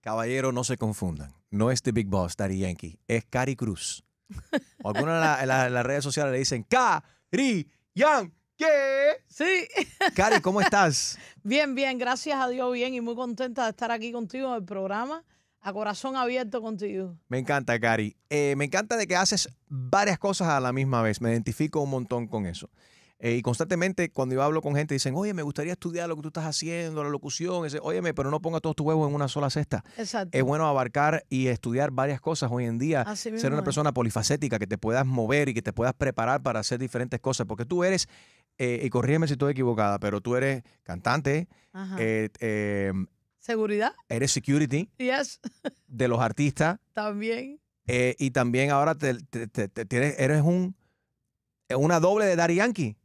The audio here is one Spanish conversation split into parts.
Caballero, no se confundan. No es The Big Boss, Daddy Yankee. Es Cari Cruz. algunas de las redes sociales le dicen Cari Yankee. Sí, Cari, ¿cómo estás? bien, bien, gracias a Dios, bien y muy contenta de estar aquí contigo en el programa, a corazón abierto contigo. Me encanta, Cari. Eh, me encanta de que haces varias cosas a la misma vez. Me identifico un montón con eso. Eh, y constantemente cuando yo hablo con gente dicen, oye, me gustaría estudiar lo que tú estás haciendo, la locución, ese, óyeme, pero no ponga todos tus huevos en una sola cesta. Exacto. Es bueno abarcar y estudiar varias cosas hoy en día, ser una persona polifacética, que te puedas mover y que te puedas preparar para hacer diferentes cosas, porque tú eres, eh, y corrígeme si estoy equivocada, pero tú eres cantante, eh, em, seguridad. Eres security. Yes. De los artistas. También. y también ahora te, eres un una doble de Daddy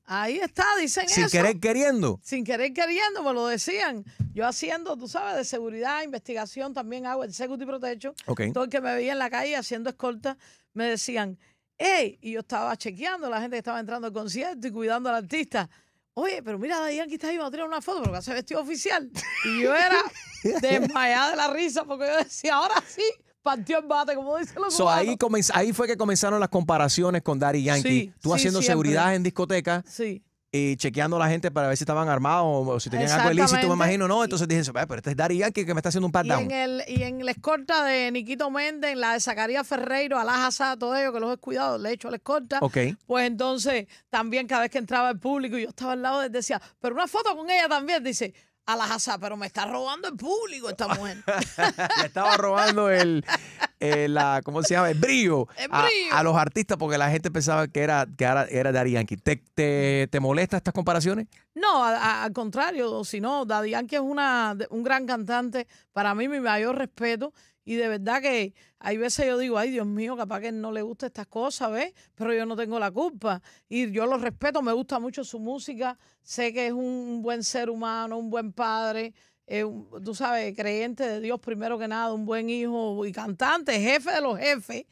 Ahí está, dicen Sin eso. Sin querer queriendo. Sin querer queriendo, me lo decían. Yo haciendo, tú sabes, de seguridad, investigación, también hago el Security Protection. Okay. Todo que me veía en la calle haciendo escolta, me decían, hey, y yo estaba chequeando a la gente que estaba entrando al concierto y cuidando al artista. Oye, pero mira, Daddy Yankee está ahí, vamos a tirar una foto, porque hace vestido oficial. Y yo era desmayada de la risa, porque yo decía, ahora sí, Partió en bate, como dicen los so, ahí, fue que comenzaron las comparaciones con Daddy Yankee. Tú haciendo seguridad en discoteca Y eh, chequeando a la gente para ver si estaban armados o si tenían algo ilícito, me imagino, ¿no? Entonces dije, pero este es Daddy Yankee que me está haciendo un par down. Y en, el, y en la escorta de Niquito Méndez, la de Zacarías Ferreiro, Alá todo ello, que los he cuidado, le he hecho la escorta. Pues entonces, también cada vez que entraba el público y yo estaba al lado, decía, pero una foto con ella también, dice a la hasá, pero me está robando el público esta mujer. Le estaba robando el, la, ¿cómo se llama? El brillo, el brillo. A, los artistas porque la gente pensaba que era, que era, era Daddy ¿Te, te, molesta estas comparaciones? No, al contrario, si no, Daddy Yankee es una, un gran cantante. Para mí, mi mayor respeto. Y de verdad que hay veces yo digo, ay Dios mío, capaz que no le gusta estas cosas, ¿ves? Pero yo no tengo la culpa. Y yo lo respeto, me gusta mucho su música, sé que es un buen ser humano, un buen padre, tú sabes, creyente de Dios primero que nada, un buen hijo y cantante, jefe de los jefes.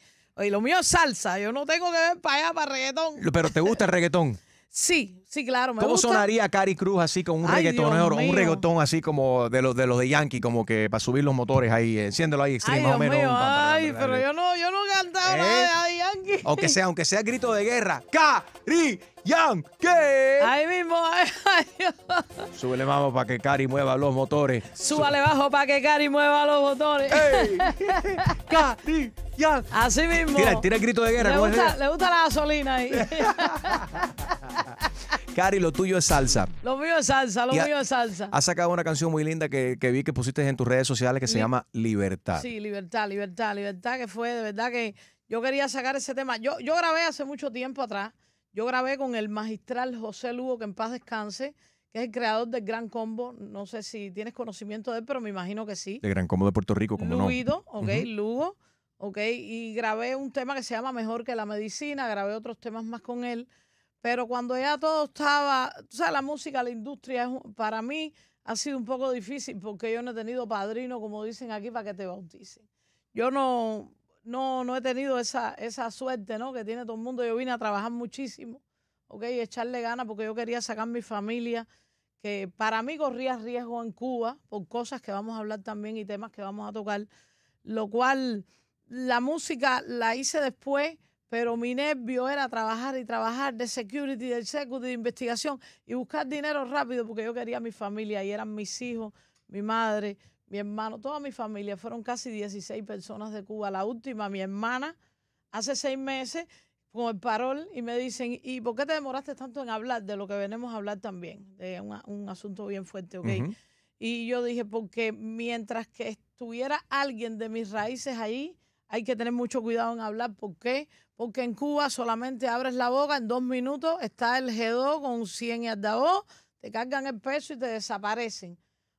Y lo mío es salsa, yo no tengo que ver para allá, para reggaetón. Pero ¿te gusta el reggaetón? Sí, sí, claro. Me ¿Cómo sonaría Cari Cruz así con un reggaetonero, un reggaetón así como de los de los de Yankee, como que para subir los motores ahí, enciéndelo ahí, extremo o menos. ay, pero yo no, yo no cantaba nada ¿Eh? de Yankee. Aunque sea, aunque sea grito de guerra, Cari qué Ahí mismo, Súbele bajo para que Cari mueva los motores. Súbale bajo para que Cari mueva los motores. ¡Ey! ¡Cari! Yan. Así mismo. Tira, tira el grito de guerra. Le, gusta, la gasolina ahí. Cari, lo tuyo es salsa. Lo mío es salsa, lo mío es salsa. Has sacado una canción muy linda que, vi que pusiste en tus redes sociales que se llama Libertad. Sí, Libertad, Libertad, Libertad, que fue de verdad que yo quería sacar ese tema. Yo, yo grabé hace mucho tiempo atrás yo grabé con el magistral José Lugo, que en paz descanse, que es el creador del Gran Combo. No sé si tienes conocimiento de él, pero me imagino que sí. El Gran Combo de Puerto Rico, como no. Luido, ok, Lugo, ok. Y grabé un tema que se llama Mejor que la Medicina, grabé otros temas más con él. Pero cuando ya todo estaba, o sea, la música, la industria, para mí ha sido un poco difícil porque yo no he tenido padrino, como dicen aquí, para que te bauticen. Yo no, no, no he tenido esa, suerte ¿no? que tiene todo el mundo. Yo vine a trabajar muchísimo, Y echarle ganas porque yo quería sacar mi familia, que para mí corría riesgo en Cuba por cosas que vamos a hablar también y temas que vamos a tocar, lo cual la música la hice después, pero mi nervio era trabajar y trabajar de security, de security, de investigación y buscar dinero rápido porque yo quería a mi familia y eran mis hijos, mi madre, mi hermano, toda mi familia, fueron casi 16 personas de Cuba. La última, mi hermana, hace seis meses con el parol y me dicen, ¿y por qué te demoraste tanto en hablar de lo que venimos a hablar también? De un, asunto bien fuerte, ¿ok? Y yo dije, porque mientras que estuviera alguien de mis raíces ahí, hay que tener mucho cuidado en hablar. ¿Por qué? Porque en Cuba solamente abres la boca, en dos minutos está el G2 con 100 y dao, te cargan el peso y te desaparecen.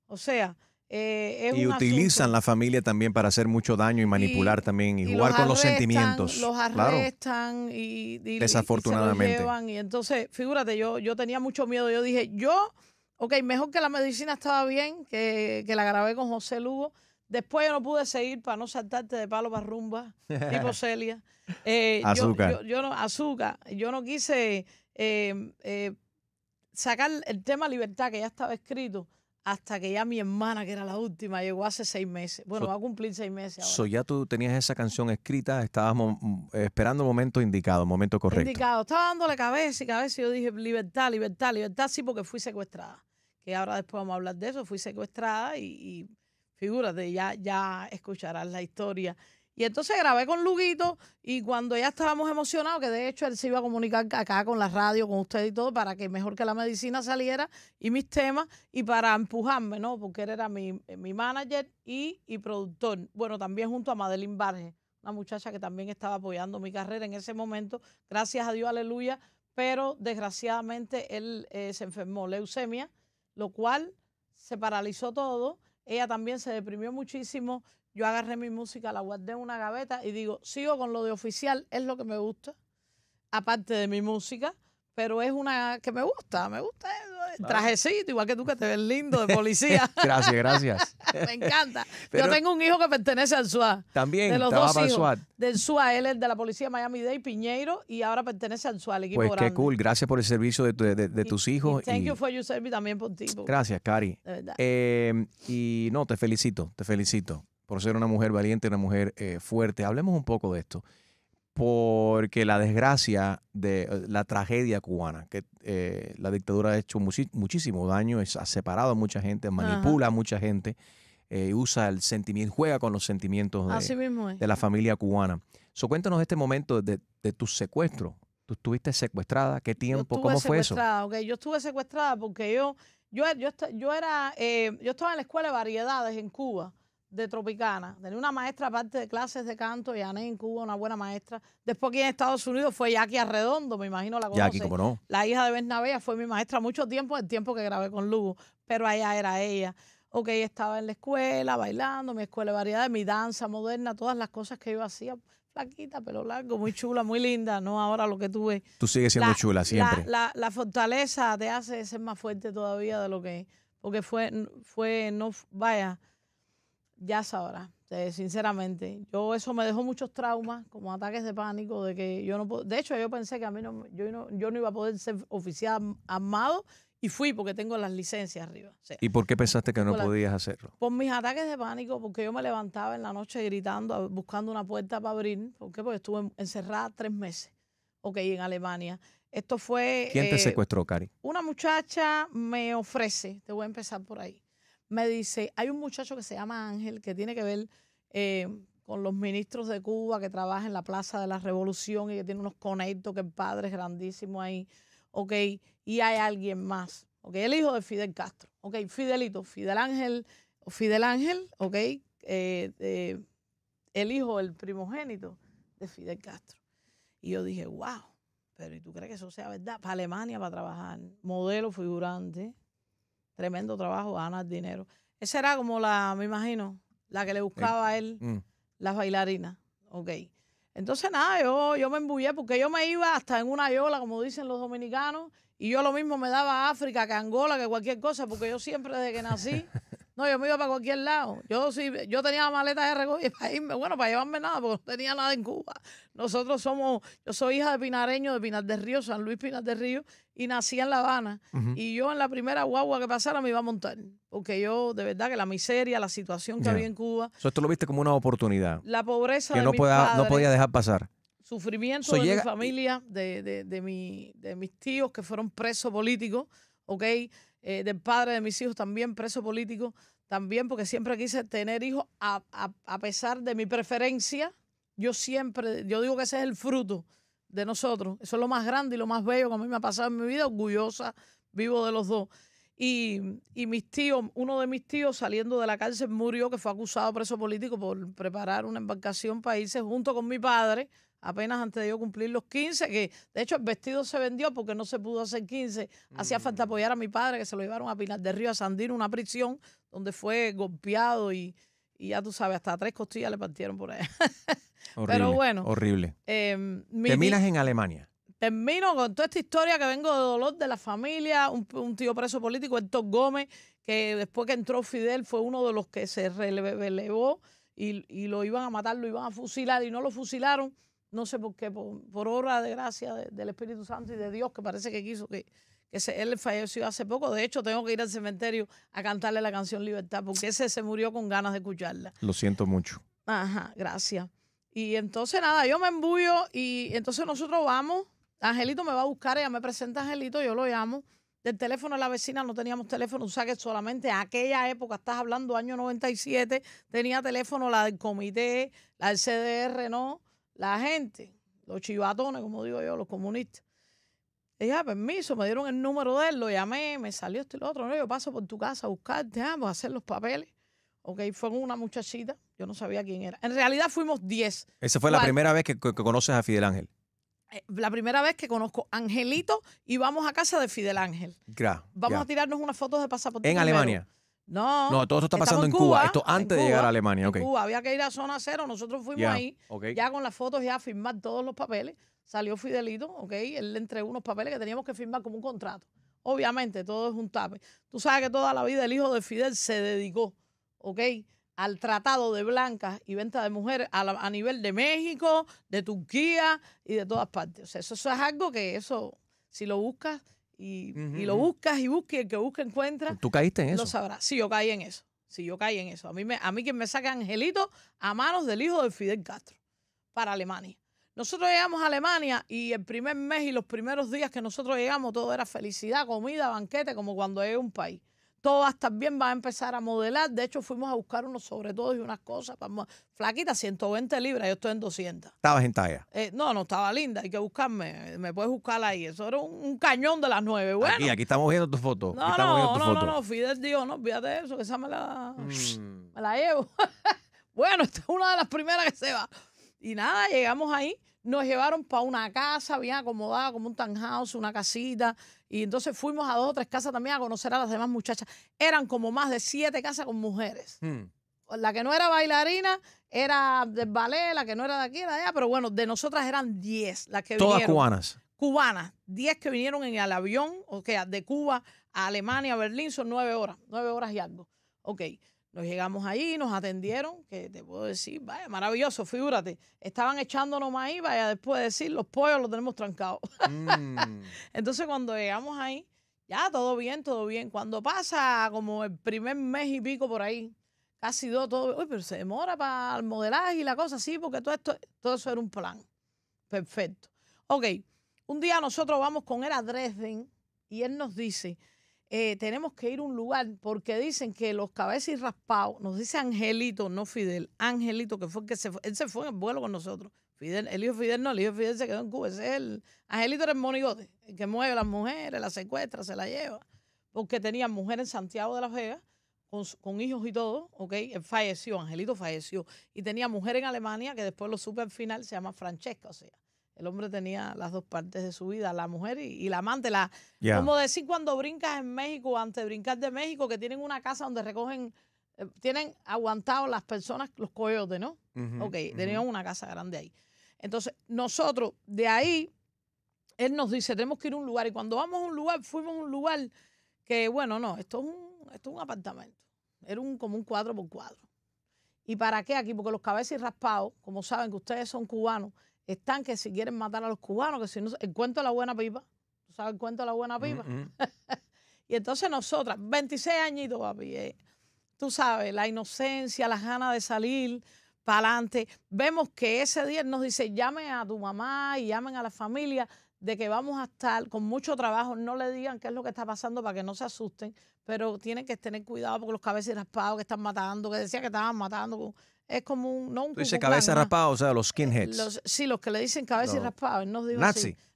O sea, eh, y utilizan la familia también para hacer mucho daño y manipular también y, jugar con los sentimientos. Los arrestan y, desafortunadamente. Y entonces, fíjate, yo, yo tenía mucho miedo. Yo dije, yo, ok, mejor que la medicina estaba bien, que, la grabé con José Lugo. Después yo no pude seguir para no saltarte de palo para rumba, tipo Celia. Eh, azúcar. Yo, no, azúcar. Yo no quise eh, sacar el tema libertad que ya estaba escrito hasta que ya mi hermana, que era la última, llegó hace seis meses. Bueno, va a cumplir seis meses. Ahora. ya tú tenías esa canción escrita, estábamos mm, esperando el momento indicado, el momento correcto. Indicado, estaba dándole cabeza y cabeza y yo dije, libertad, libertad, libertad, sí, porque fui secuestrada. Que ahora después vamos a hablar de eso, fui secuestrada y, y figúrate, ya, ya escucharás la historia y entonces grabé con Luguito y cuando ya estábamos emocionados, que de hecho él se iba a comunicar acá con la radio, con usted y todo, para que mejor que la medicina saliera y mis temas y para empujarme, ¿no? Porque él era mi, manager y, productor. Bueno, también junto a Madeline Barge, una muchacha que también estaba apoyando mi carrera en ese momento. Gracias a Dios, aleluya. Pero desgraciadamente él eh, se enfermó, leucemia, lo cual se paralizó todo ella también se deprimió muchísimo yo agarré mi música, la guardé en una gaveta y digo, sigo con lo de oficial, es lo que me gusta, aparte de mi música, pero es una que me gusta, me gusta el Trajecito, igual que tú que te ves lindo de policía. gracias, gracias. me encanta. Pero yo tengo un hijo que pertenece al SWAT. También, de los dos SWAT. Del SUA, él es de la policía Miami-Dade, Piñeiro, y ahora pertenece al SWAT, el equipo Pues qué cool, gracias por el servicio de, tus hijos. thank you for your service también por ti. Gracias, Cari. De verdad. Eh, y no, te felicito, te felicito por ser una mujer valiente, una mujer eh, fuerte. Hablemos un poco de esto, porque la desgracia de eh, la tragedia cubana, que eh, la dictadura ha hecho muchísimo daño, ha separado a mucha gente, manipula a mucha gente, usa el sentimiento, juega con los sentimientos de, la familia cubana. cuéntanos este momento de, tu secuestro. ¿Tú estuviste secuestrada? ¿Qué tiempo? ¿Cómo fue eso? Okay. Yo estuve secuestrada porque yo, yo, yo, era, yo estaba en la escuela de variedades en Cuba de Tropicana. Tenía una maestra, aparte de clases de canto, y Ané en Cuba, una buena maestra. Después aquí en Estados Unidos fue Jackie Arredondo, me imagino la conoces. Jackie, no? La hija de Bernabea fue mi maestra mucho tiempo, el tiempo que grabé con Lugo, pero allá era ella. Ok, estaba en la escuela, bailando, mi escuela de mi danza moderna, todas las cosas que yo hacía. Flaquita, pelo largo, muy chula, muy linda, ¿no? Ahora lo que tuve. Tú sigues siendo chula siempre. La, fortaleza te hace ser más fuerte todavía de lo que Porque fue, fue, no, vaya, ya sabrá, sinceramente. Yo eso me dejó muchos traumas, como ataques de pánico, de que yo no De hecho, yo pensé que a mí no, yo no, yo no iba a poder ser oficial armado y fui porque tengo las licencias arriba. ¿Y por qué pensaste que no podías hacerlo? Por mis ataques de pánico, porque yo me levantaba en la noche gritando, buscando una puerta para abrir. Porque estuve encerrada tres meses, ok, en Alemania. Esto fue... ¿Quién te eh, secuestró, Cari? Una muchacha me ofrece, te voy a empezar por ahí me dice, hay un muchacho que se llama Ángel, que tiene que ver eh, con los ministros de Cuba, que trabaja en la Plaza de la Revolución y que tiene unos conectos, que el padre es grandísimo ahí, ok, y hay alguien más, ok, el hijo de Fidel Castro, ok, Fidelito, Fidel Ángel, Fidel Ángel, ok, eh, el hijo, el primogénito de Fidel Castro. Y yo dije, wow, pero ¿y tú crees que eso sea verdad? Para Alemania, para trabajar, modelo figurante, Tremendo trabajo, ganas dinero. Esa era como la, me imagino, la que le eh, buscaba a él, mm. la bailarina. Ok. Entonces, nada, yo, yo me embullé porque yo me iba hasta en una yola, como dicen los dominicanos, y yo lo mismo me daba a África que a Angola, que cualquier cosa, porque yo siempre desde que nací No, yo me iba para cualquier lado. Yo sí, yo tenía maletas de recogida para irme, bueno, para llevarme nada, porque no tenía nada en Cuba. Nosotros somos, yo soy hija de pinareño de Pinar del Río, San Luis Pinar del Río, y nací en La Habana. Y yo en la primera guagua que pasara me iba a montar, porque yo, de verdad, que la miseria, la situación que había en Cuba. Eso tú lo viste como una oportunidad. La pobreza que no, no podía dejar pasar. Sufrimiento de mi familia, de, mi, de mis tíos que fueron presos políticos, ¿ok? Eh, del padre de mis hijos también preso político también porque siempre quise tener hijos, a, pesar de mi preferencia, yo siempre, yo digo que ese es el fruto de nosotros, eso es lo más grande y lo más bello que a mí me ha pasado en mi vida, orgullosa, vivo de los dos. Y, mis tíos, uno de mis tíos saliendo de la cárcel murió, que fue acusado preso político por preparar una embarcación para irse junto con mi padre, apenas antes de yo cumplir los 15, que de hecho el vestido se vendió porque no se pudo hacer 15. Hacía falta mm. apoyar a mi padre, que se lo llevaron a Pinar de Río, a Sandino, una prisión donde fue golpeado y, ya tú sabes, hasta tres costillas le partieron por allá. horrible, Pero bueno. Horrible. Em, Terminas en Alemania. Termino con toda esta historia que vengo de dolor de la familia, un, tío preso político, Héctor Gómez, que después que entró Fidel fue uno de los que se relevó y, y lo iban a matar, lo iban a fusilar y no lo fusilaron no sé por qué, por, obra de gracia del Espíritu Santo y de Dios, que parece que quiso que, se, él falleció hace poco. De hecho, tengo que ir al cementerio a cantarle la canción Libertad, porque ese se murió con ganas de escucharla. Lo siento mucho. Ajá, gracias. Y entonces nada, yo me embullo y entonces nosotros vamos. Angelito me va a buscar, ella me presenta a Angelito, yo lo llamo. Del teléfono de la vecina no teníamos teléfono, o sea que solamente aquella época, estás hablando año 97, tenía teléfono la del comité, la del CDR, ¿no? la gente, los chivatones, como digo yo, los comunistas, ella ah, permiso, me dieron el número de él, lo llamé, me salió este y lo otro. No, yo paso por tu casa a buscarte, vamos ah, pues, a hacer los papeles. Ok, fue una muchachita, yo no sabía quién era. En realidad fuimos 10. Esa fue la primera vez que, conoces a Fidel Ángel. Eh, la primera vez que conozco a Angelito y vamos a casa de Fidel Ángel. Gra- Vamos a tirarnos unas fotos de pasaporte. En Alemania. No. No, todo esto está pasando en Cuba. Esto antes de llegar a Alemania. En Cuba había que ir a zona cero. Nosotros fuimos ahí. Ya con las fotos, ya a firmar todos los papeles. Salió Fidelito, ¿ok? Él le entregó unos papeles que teníamos que firmar como un contrato. Obviamente, todo es un tape. Tú sabes que toda la vida el hijo de Fidel se dedicó, ¿ok? Al tratado de blancas y venta de mujeres a, nivel de México, de Turquía y de todas partes. O sea, eso es algo que eso, si lo buscas, y, lo buscas y busques, el que busque encuentra. ¿Tú caíste en eso? Lo sabrás. Sí, yo caí en eso. Sí, yo caí en eso. A mí, me, a mí me saca Angelito a manos del hijo de Fidel Castro para Alemania. Nosotros llegamos a Alemania y el primer mes y los primeros días que nosotros llegamos todo era felicidad, comida, banquete, como cuando es un país todas también va a empezar a modelar. De hecho, fuimos a buscar unos sobre todo y unas cosas. Para... Flaquita, 120 libras, yo estoy en 200. ¿Estabas en talla? Eh, no, no, estaba linda, hay que buscarme. Me puedes buscar ahí. Eso era un, cañón de las nueve. Bueno, aquí, aquí estamos viendo tu foto. No, no, no, no, no, Fidel dijo, no, fíjate eso, que esa me la mm. llevo. bueno, esta es una de las primeras que se va. Y nada, llegamos ahí nos llevaron para una casa bien acomodada, como un townhouse, una casita. Y entonces fuimos a dos o tres casas también a conocer a las demás muchachas. Eran como más de siete casas con mujeres. Hmm. La que no era bailarina era del ballet, la que no era de aquí, era de allá. Pero bueno, de nosotras eran diez las que Todas cubanas. Cubanas. Diez que vinieron en el avión, o sea, de Cuba a Alemania, a Berlín, son nueve horas. Nueve horas y algo. Ok. Nos llegamos ahí, nos atendieron, que te puedo decir, vaya, maravilloso, figúrate. Estaban echándonos ahí vaya, después de decir, los pollos los tenemos trancados. Mm. Entonces, cuando llegamos ahí, ya todo bien, todo bien. Cuando pasa como el primer mes y pico por ahí, casi dos, todo, uy, pero se demora para el modelaje y la cosa así, porque todo esto, todo eso era un plan. Perfecto. Ok, un día nosotros vamos con él a Dresden y él nos dice, eh, tenemos que ir a un lugar porque dicen que los cabezas raspados, nos dice Angelito, no Fidel, Angelito, que fue que se fue, él se fue en el vuelo con nosotros. Fidel, el hijo Fidel no, el hijo Fidel se quedó en Cuba. Ese es el, Angelito era el monigote, el que mueve a las mujeres, la secuestra, se la lleva. Porque tenía mujer en Santiago de la Vegas, con, con, hijos y todo, ¿ok? Él falleció, Angelito falleció. Y tenía mujer en Alemania, que después lo supe al final, se llama Francesca, o sea. El hombre tenía las dos partes de su vida, la mujer y, la amante. La, Como decir cuando brincas en México, antes de brincar de México, que tienen una casa donde recogen, eh, tienen aguantado las personas, los coyotes, ¿no? ok, tenían una casa grande ahí. Entonces, nosotros de ahí, él nos dice, tenemos que ir a un lugar. Y cuando vamos a un lugar, fuimos a un lugar que, bueno, no, esto es un, esto es un apartamento. Era un, como un cuadro por cuadro. ¿Y para qué aquí? Porque los cabezas raspados, como saben que ustedes son cubanos, están que si quieren matar a los cubanos, que si no. El cuento la buena pipa. ¿Tú sabes el cuento la buena pipa? Mm, mm. y entonces nosotras, 26 añitos, papi. Eh, tú sabes, la inocencia, las ganas de salir para adelante. Vemos que ese día nos dice, llame a tu mamá y llamen a la familia de que vamos a estar con mucho trabajo. No le digan qué es lo que está pasando para que no se asusten, pero tienen que tener cuidado porque los cabezas raspados que están matando, que decía que estaban matando es como un. No un Tú cabeza raspada, o sea, los eh, skinheads. Los, sí, los que le dicen cabeza no. y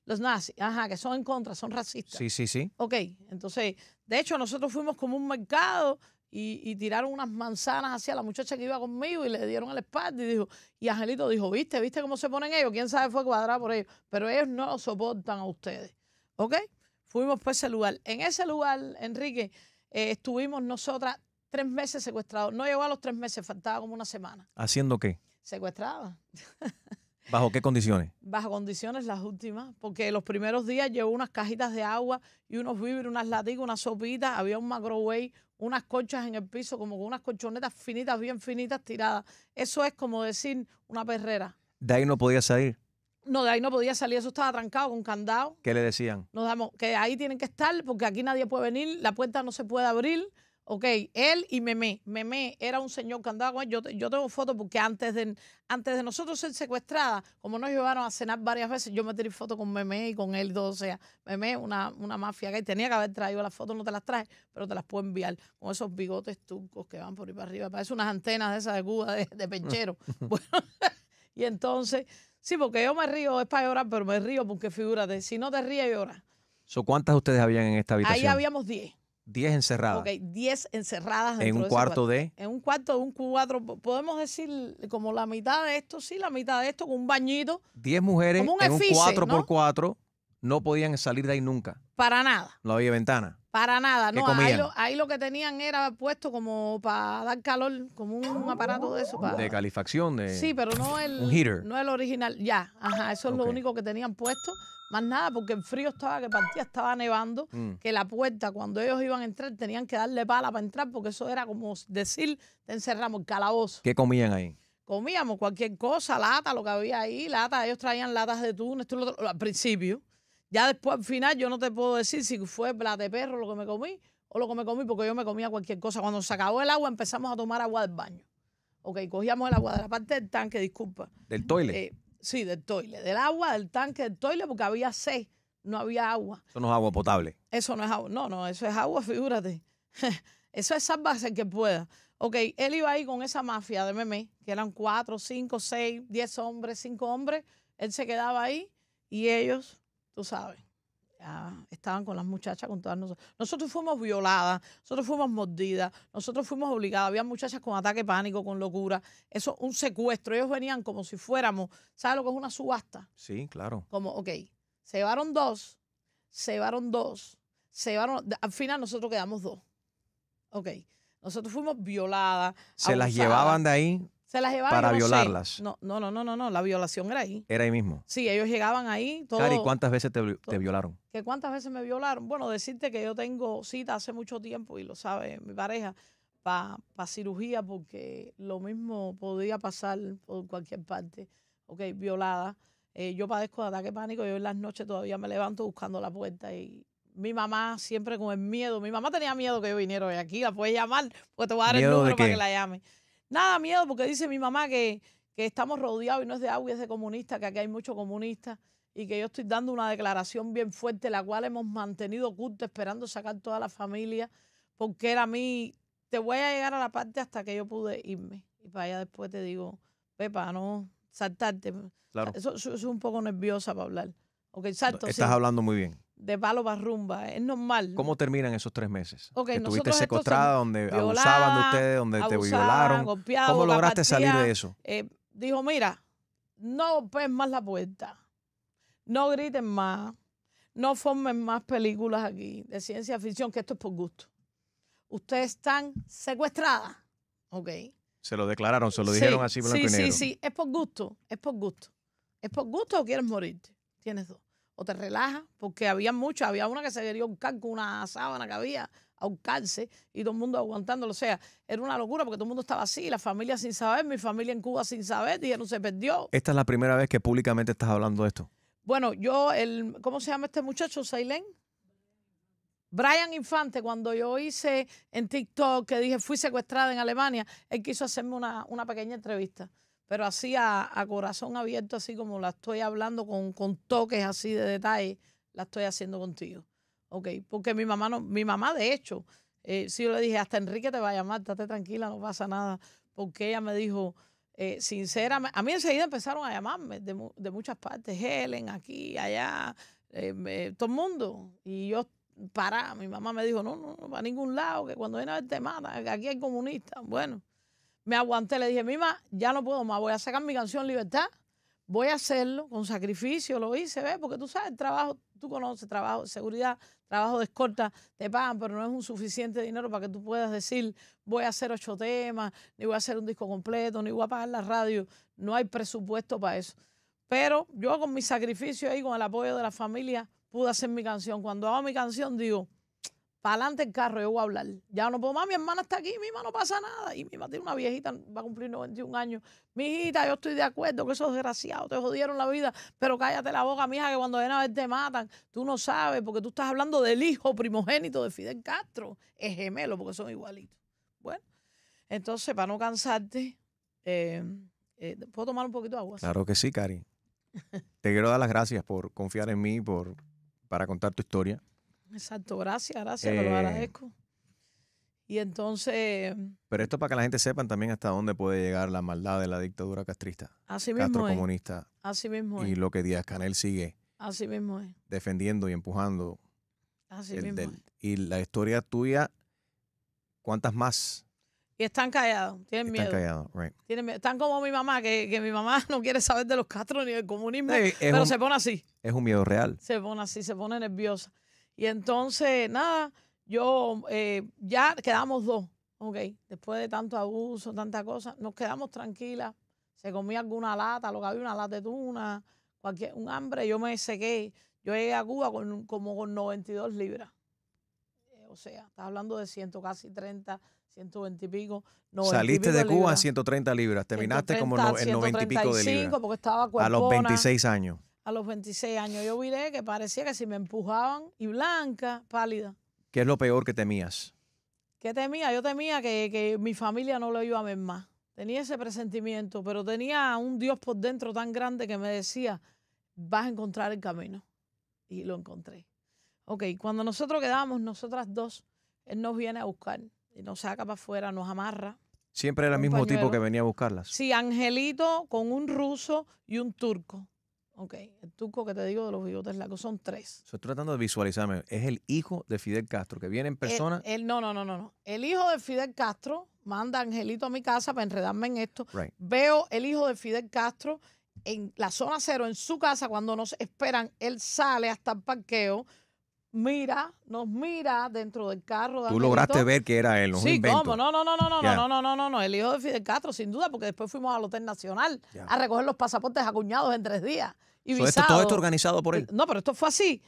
Los nazis, ajá, que son en contra, son racistas. Sí, sí, sí. Ok, entonces, de hecho, nosotros fuimos como un mercado y, tiraron unas manzanas hacia la muchacha que iba conmigo y le dieron al espalda y dijo, y Angelito dijo, viste, viste cómo se ponen ellos, quién sabe fue cuadrado por ellos, pero ellos no soportan a ustedes. ¿Ok? Fuimos por ese lugar. En ese lugar, Enrique, eh, estuvimos nosotras tres meses secuestrado. No llegó a los tres meses, faltaba como una semana. ¿Haciendo qué? Secuestrada. ¿Bajo qué condiciones? Bajo condiciones las últimas, porque los primeros días llevó unas cajitas de agua y unos víveres, unas latigas, unas sopitas, había un macroway, unas conchas en el piso, como con unas colchonetas finitas, bien finitas, tiradas. Eso es como decir una perrera. ¿De ahí no podía salir? No, de ahí no podía salir, eso estaba trancado con candado. ¿Qué le decían? Nos damos que ahí tienen que estar porque aquí nadie puede venir, la puerta no se puede abrir, Ok, él y Memé. Memé era un señor que andaba Yo, tengo fotos porque antes de, antes de nosotros ser secuestradas como nos llevaron a cenar varias veces, yo me tiré fotos con Memé y con él. dos, o sea, Memé, una, una mafia que tenía que haber traído las fotos, no te las traje, pero te las puedo enviar con esos bigotes turcos que van por ahí para arriba. Parece unas antenas de esas de Cuba, de, pechero penchero. y entonces, sí, porque yo me río, es para llorar, pero me río porque figúrate, si no te ríes, lloras. So, ¿Cuántas ustedes habían en esta habitación? Ahí habíamos 10. 10 encerradas. Ok, 10 encerradas. En un cuarto, de... En un cuarto de un cuadro. Podemos decir como la mitad de esto, sí, la mitad de esto, con un bañito. 10 mujeres un en un 4x4. 4 no podían salir de ahí nunca. Para nada. No había ventana. Para nada, no. Ahí lo, ahí lo, que tenían era puesto como para dar calor, como un aparato de eso. Para... De calefacción, de. Sí, pero no el. Un No el original, ya. Ajá, eso es lo único que tenían puesto. Más nada, porque el frío estaba que partía, estaba nevando, mm. que la puerta, cuando ellos iban a entrar, tenían que darle pala para entrar, porque eso era como decir, te encerramos, el calabozo. ¿Qué comían ahí? Comíamos cualquier cosa, lata, lo que había ahí, lata. Ellos traían latas de otro al principio ya después, al final, yo no te puedo decir si fue plata de perro lo que me comí o lo que me comí, porque yo me comía cualquier cosa. Cuando se acabó el agua, empezamos a tomar agua del baño. Ok, cogíamos el agua de la parte del tanque, disculpa. ¿Del toile? Eh, sí, del toile. Del agua, del tanque, del toile, porque había seis, no había agua. Eso no es agua potable. Eso no es agua, no, no, eso es agua, figúrate. eso es salvarse que pueda. Ok, él iba ahí con esa mafia de meme, que eran cuatro, cinco, seis, diez hombres, cinco hombres. Él se quedaba ahí y ellos tú sabes. estaban con las muchachas, con todas nosotros. Nosotros fuimos violadas, nosotros fuimos mordidas, nosotros fuimos obligadas. Había muchachas con ataque pánico, con locura. Eso, un secuestro. Ellos venían como si fuéramos, ¿sabes lo que es una subasta? Sí, claro. Como, ok, se llevaron dos, se llevaron dos, se llevaron, al final nosotros quedamos dos. Ok, nosotros fuimos violadas. ¿Se las llevaban de ahí? Se las llevaban. Para violarlas. No, no, no, no, no, la violación era ahí. Era ahí mismo. Sí, ellos llegaban ahí. Todo, Cari, ¿cuántas veces te, violaron? ¿Qué ¿Cuántas veces me violaron? Bueno, decirte que yo tengo cita hace mucho tiempo y lo sabe mi pareja para cirugía porque lo mismo podía pasar por cualquier parte. Ok, violada. Eh, yo padezco de ataque pánico, yo en las noches todavía me levanto buscando la puerta y mi mamá siempre con el miedo. Mi mamá tenía miedo que yo viniera hoy aquí, la puedes llamar, porque te voy a dar el número para que la llame. Nada, miedo, porque dice mi mamá que, que estamos rodeados y no es de agua, es de comunista que aquí hay muchos comunistas y que yo estoy dando una declaración bien fuerte, la cual hemos mantenido oculta esperando sacar toda la familia, porque era a mí, te voy a llegar a la parte hasta que yo pude irme. Y para allá después te digo, Pepa, no saltarte. Claro. Eso, soy un poco nerviosa para hablar. Okay, salto, Estás hablando muy bien de palo barrumba, Es normal. ¿Cómo terminan esos tres meses? Estuviste secuestrada, donde abusaban de ustedes, donde te violaron. ¿Cómo lograste salir de eso? Eh, dijo, mira, no ven más la puerta, no griten más, no formen más películas aquí de ciencia ficción, que esto es por gusto. Ustedes están secuestradas, ¿ok? Se lo declararon, se lo dijeron así sí, Sí, sí, es por gusto, es por gusto. ¿Es por gusto o quieres morirte? Tienes dos o te relaja porque había muchas, había una que se quería ahorcar con una sábana que había, a ahorcarse, y todo el mundo aguantándolo. O sea, era una locura porque todo el mundo estaba así, la familia sin saber, mi familia en Cuba sin saber, y no se perdió. ¿Esta es la primera vez que públicamente estás hablando de esto? Bueno, yo, el, ¿cómo se llama este muchacho? Sailén. Brian Infante, cuando yo hice en TikTok que dije fui secuestrada en Alemania, él quiso hacerme una pequeña entrevista pero así a, corazón abierto, así como la estoy hablando con, toques así de detalle, la estoy haciendo contigo. Ok, porque mi mamá, no, mi mamá de hecho, eh, si yo le dije, hasta Enrique te va a llamar, estate tranquila, no pasa nada, porque ella me dijo, eh, sinceramente, a mí enseguida empezaron a llamarme de, muchas partes, Helen, aquí, allá, eh, todo el mundo, y yo para, mi mamá me dijo, no, no, no, para ningún lado, que cuando viene a ver mata, aquí hay comunistas, bueno me aguanté, le dije, Mima, ya no puedo más, voy a sacar mi canción Libertad, voy a hacerlo, con sacrificio lo hice, ¿ves? Porque tú sabes, el trabajo, tú conoces trabajo, seguridad, trabajo de escorta, te pagan, pero no es un suficiente dinero para que tú puedas decir, voy a hacer ocho temas, ni voy a hacer un disco completo, ni voy a pagar la radio, no hay presupuesto para eso. Pero yo con mi sacrificio y con el apoyo de la familia, pude hacer mi canción. Cuando hago mi canción, digo, para adelante el carro, yo voy a hablar. Ya no puedo más, mi hermana está aquí, mi mamá no pasa nada. Y mi mamá tiene una viejita, va a cumplir 91 años. Mi yo estoy de acuerdo que esos desgraciados te jodieron la vida, pero cállate la boca, mija, que cuando ven a ver te matan. Tú no sabes, porque tú estás hablando del hijo primogénito de Fidel Castro. Es gemelo, porque son igualitos. Bueno, entonces, para no cansarte, eh, eh, ¿puedo tomar un poquito de agua? Claro que sí, Cari. te quiero dar las gracias por confiar en mí, por, para contar tu historia Exacto, gracias, gracias, me lo eh, agradezco. Y entonces. Pero esto para que la gente sepa también hasta dónde puede llegar la maldad de la dictadura castrista. Así mismo. Castro comunista. Así mismo. Y lo que Díaz Canel sigue. Así mismo es. Defendiendo y empujando. Así mismo. es. Y la historia tuya, ¿cuántas más? Y están callados, tienen miedo. Están callados, right. Están como mi mamá, que, mi mamá no quiere saber de los Castro ni del comunismo, pero se pone así. Es un miedo real. Se pone así, se pone nerviosa. Y entonces, nada, yo eh, ya quedamos dos, ¿ok? Después de tanto abuso, tanta cosa, nos quedamos tranquilas. Se comía alguna lata, lo que había, una lata de tuna, cualquier, un hambre. Yo me sequé. Yo llegué a Cuba con, como con 92 libras. Eh, o sea, estás hablando de ciento casi 30, 120 y pico. Saliste de Cuba a 130 libras. Terminaste como el en 90 y pico de libras. a los 26 años a los 26 años. Yo miré que parecía que si me empujaban y blanca, pálida. ¿Qué es lo peor que temías? ¿Qué temía? Yo temía que, que mi familia no lo iba a ver más. Tenía ese presentimiento, pero tenía un Dios por dentro tan grande que me decía, vas a encontrar el camino. Y lo encontré. Ok, cuando nosotros quedamos, nosotras dos, él nos viene a buscar y nos saca para afuera, nos amarra. Siempre era el mismo tipo que venía a buscarlas. Sí, Angelito con un ruso y un turco. Ok, el turco que te digo de los bigotes largos son tres. Estoy tratando de visualizarme. Es el hijo de Fidel Castro, que viene en persona. no, no, no, no, El hijo de Fidel Castro manda a Angelito a mi casa para enredarme en esto. Veo el hijo de Fidel Castro en la zona cero, en su casa, cuando nos esperan. Él sale hasta el parqueo mira, nos mira dentro del carro. Tú lograste ver que era él, no Sí, cómo, no, no, no, no, no, no, no, no, no, no, el hijo de Fidel Castro, sin duda, porque después fuimos al Hotel Nacional a recoger los pasaportes acuñados en tres días todo esto organizado por él. No, pero esto fue así.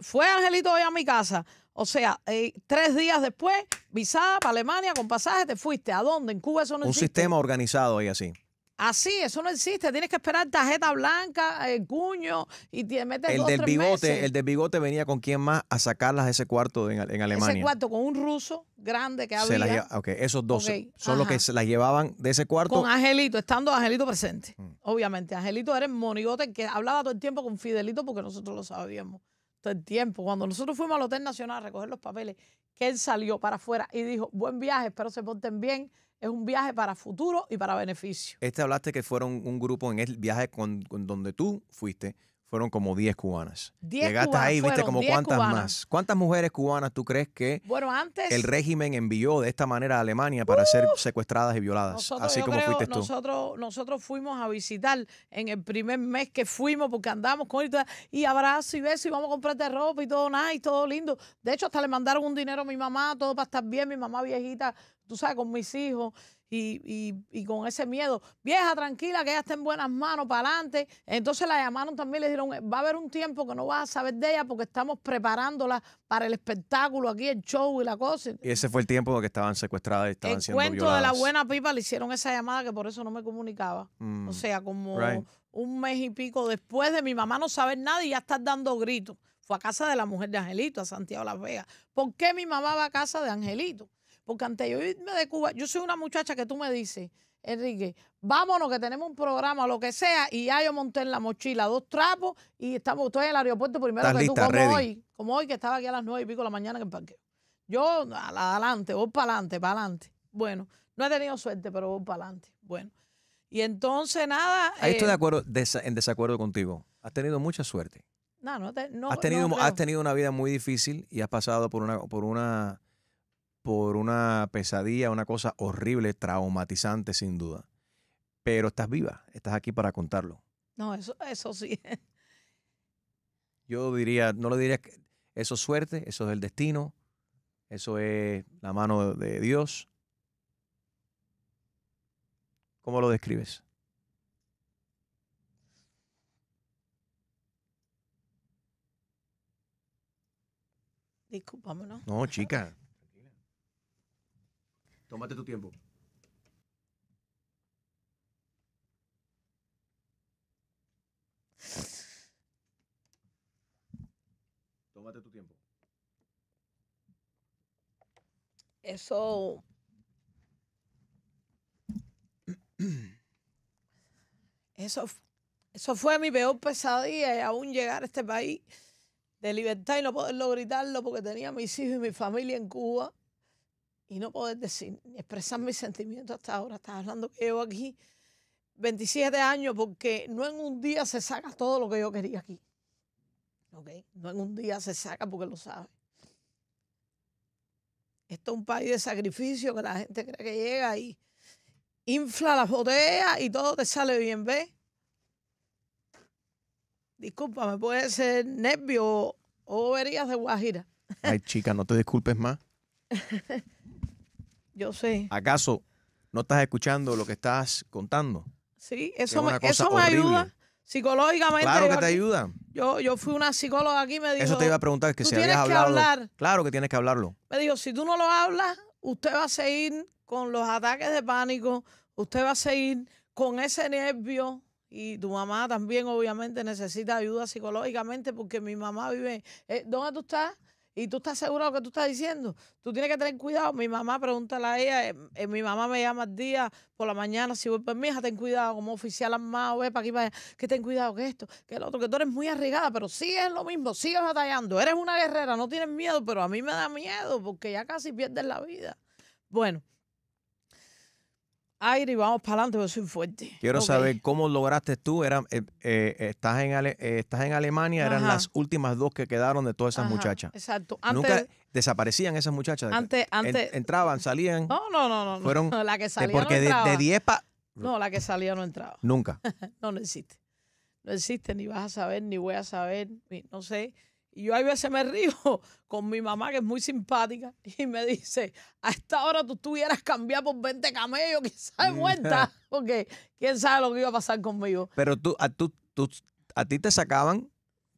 Fue Angelito hoy a mi casa. O sea, eh, tres días después, visada para Alemania con pasaje, te fuiste. ¿A dónde? En Cuba eso no Un sistema organizado ahí así. Así, eso no existe. Tienes que esperar tarjeta blanca, eh, cuño y te metes el del bigote, El del bigote venía con quién más a sacarlas de ese cuarto en, en Alemania. Ese cuarto con un ruso grande que había. Se ok, esos dos son los que se las llevaban de ese cuarto. Con Angelito, estando Angelito presente. Mm. Obviamente, Angelito era el monigote que hablaba todo el tiempo con Fidelito porque nosotros lo sabíamos todo el tiempo. Cuando nosotros fuimos al Hotel Nacional a recoger los papeles, que él salió para afuera y dijo, buen viaje, espero se porten bien es un viaje para futuro y para beneficio. Este hablaste que fueron un grupo en el viaje con, donde tú fuiste, fueron como 10 cubanas. 10 Llegaste cubanas, ahí, viste como cuántas más. ¿Cuántas mujeres cubanas tú crees que bueno, antes, el régimen envió de esta manera a Alemania para ser uh, secuestradas y violadas? así como fuiste tú. Nosotros, nosotros fuimos a visitar en el primer mes que fuimos porque andamos con él y abrazo y beso y vamos a comprarte ropa y todo nice, todo lindo. De hecho, hasta le mandaron un dinero a mi mamá, todo para estar bien. Mi mamá viejita tú sabes, con mis hijos y, con ese miedo. Vieja, tranquila, que ella está en buenas manos, para adelante. Entonces la llamaron también, le dijeron, va a haber un tiempo que no vas a saber de ella porque estamos preparándola para el espectáculo aquí, el show y la cosa. Y ese fue el tiempo que estaban secuestradas y estaban el En cuento de la buena pipa le hicieron esa llamada que por eso no me comunicaba. Mm. O sea, como un mes y pico después de mi mamá no saber nada y ya estar dando gritos. Fue a casa de la mujer de Angelito, a Santiago Las Vegas. ¿Por qué mi mamá va a casa de Angelito? Porque ante yo irme de Cuba, yo soy una muchacha que tú me dices, Enrique, vámonos que tenemos un programa, lo que sea, y ya yo monté en la mochila dos trapos y estamos, estoy en el aeropuerto primero que tú, como hoy, como hoy que estaba aquí a las nueve y pico de la mañana en el parqueo. Yo, adelante, voy para adelante, para adelante. Bueno, no he tenido suerte, pero voy para adelante. Bueno. Y entonces nada. Ahí estoy de eh, acuerdo, en desacuerdo contigo. Has tenido mucha suerte. No, no, has tenido, has tenido una vida muy difícil y has pasado por una, por una por una pesadilla, una cosa horrible, traumatizante sin duda. Pero estás viva, estás aquí para contarlo. No, eso, eso sí. Yo diría, no lo diría, eso es suerte, eso es el destino, eso es la mano de Dios. ¿Cómo lo describes? Disculpámonos. No, chica. Tómate tu tiempo. Tómate tu tiempo. Eso... Eso, fue mi peor pesadilla y aún llegar a este país de libertad y no poderlo gritarlo porque tenía a mis hijos y mi familia en Cuba y no poder decir ni expresar mis sentimientos hasta ahora. Estás hablando que llevo aquí 27 años porque no en un día se saca todo lo que yo quería aquí. No en un día se saca porque lo sabe. Esto es un país de sacrificio que la gente cree que llega y infla las botellas y todo te sale bien, ¿ves? me puede ser nervio o verías de Guajira. Ay, chica, no te disculpes más. Yo sé. ¿Acaso no estás escuchando lo que estás contando? Sí, eso, me, ayuda psicológicamente. Claro que te ayuda. Yo, yo fui una psicóloga aquí y me dijo. Eso te iba a preguntar, que si habías hablado. Hablar. Claro que tienes que hablarlo. Me dijo, si tú no lo hablas, usted va a seguir con los ataques de pánico, usted va a seguir con ese nervio. Y tu mamá también, obviamente, necesita ayuda psicológicamente porque mi mamá vive. Eh, ¿Dónde tú estás? ¿Y tú estás seguro de lo que tú estás diciendo? Tú tienes que tener cuidado. Mi mamá, pregúntale a ella, eh, eh, mi mamá me llama al día por la mañana, si voy, pues, mi hija, ten cuidado, como oficial armado, ve para aquí, que ten cuidado que esto, que el otro, que tú eres muy arriesgada, pero sigues lo mismo, sigues batallando, eres una guerrera, no tienes miedo, pero a mí me da miedo porque ya casi pierdes la vida. Bueno aire y vamos para adelante, pero soy fuerte. Quiero saber cómo lograste tú, era, eh, eh, estás, en eh, estás en Alemania, eran las últimas dos que quedaron de todas esas muchachas. Exacto. Nunca desaparecían esas muchachas. Antes, antes. entraban, salían. No, no, no, no. Fueron. la que salía. Porque de 10 No, la que salía no entraba. Nunca. no, no existe. No existe, ni vas a saber, ni voy a saber, no sé. Y yo a veces me río con mi mamá, que es muy simpática, y me dice, a esta hora tú tuvieras cambiado por 20 camellos, quién sabe vuelta, porque quién sabe lo que iba a pasar conmigo. Pero tú, a, tú, a ti te sacaban,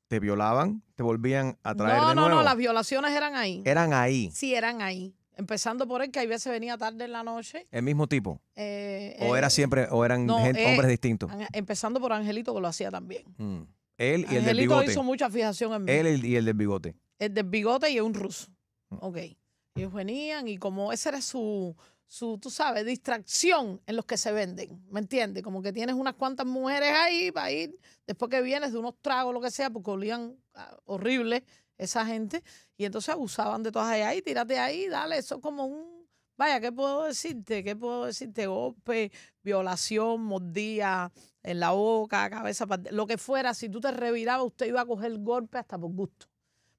te violaban, te volvían a traer no, de no, nuevo. No, las violaciones eran ahí. Eran ahí. Sí, eran ahí. Empezando por él, que a veces venía tarde en la noche. ¿El mismo tipo? Eh, o eh, era siempre, o eran eh, hombres distintos. Empezando por Angelito, que lo hacía también. Mm. Él y el del bigote. hizo mucha fijación Él y el del bigote. El del bigote y un ruso. Mm. Ok. Y ellos venían y como esa era su, su, tú sabes, distracción en los que se venden, ¿me entiendes? Como que tienes unas cuantas mujeres ahí para ir, después que vienes de unos tragos, lo que sea, porque olían ah, horrible esa gente, y entonces abusaban de todas ahí. tírate ahí, dale, eso como un Vaya, ¿qué puedo decirte? ¿Qué puedo decirte? Golpe, violación, mordida en la boca, cabeza, lo que fuera. Si tú te revirabas, usted iba a coger golpe hasta por gusto.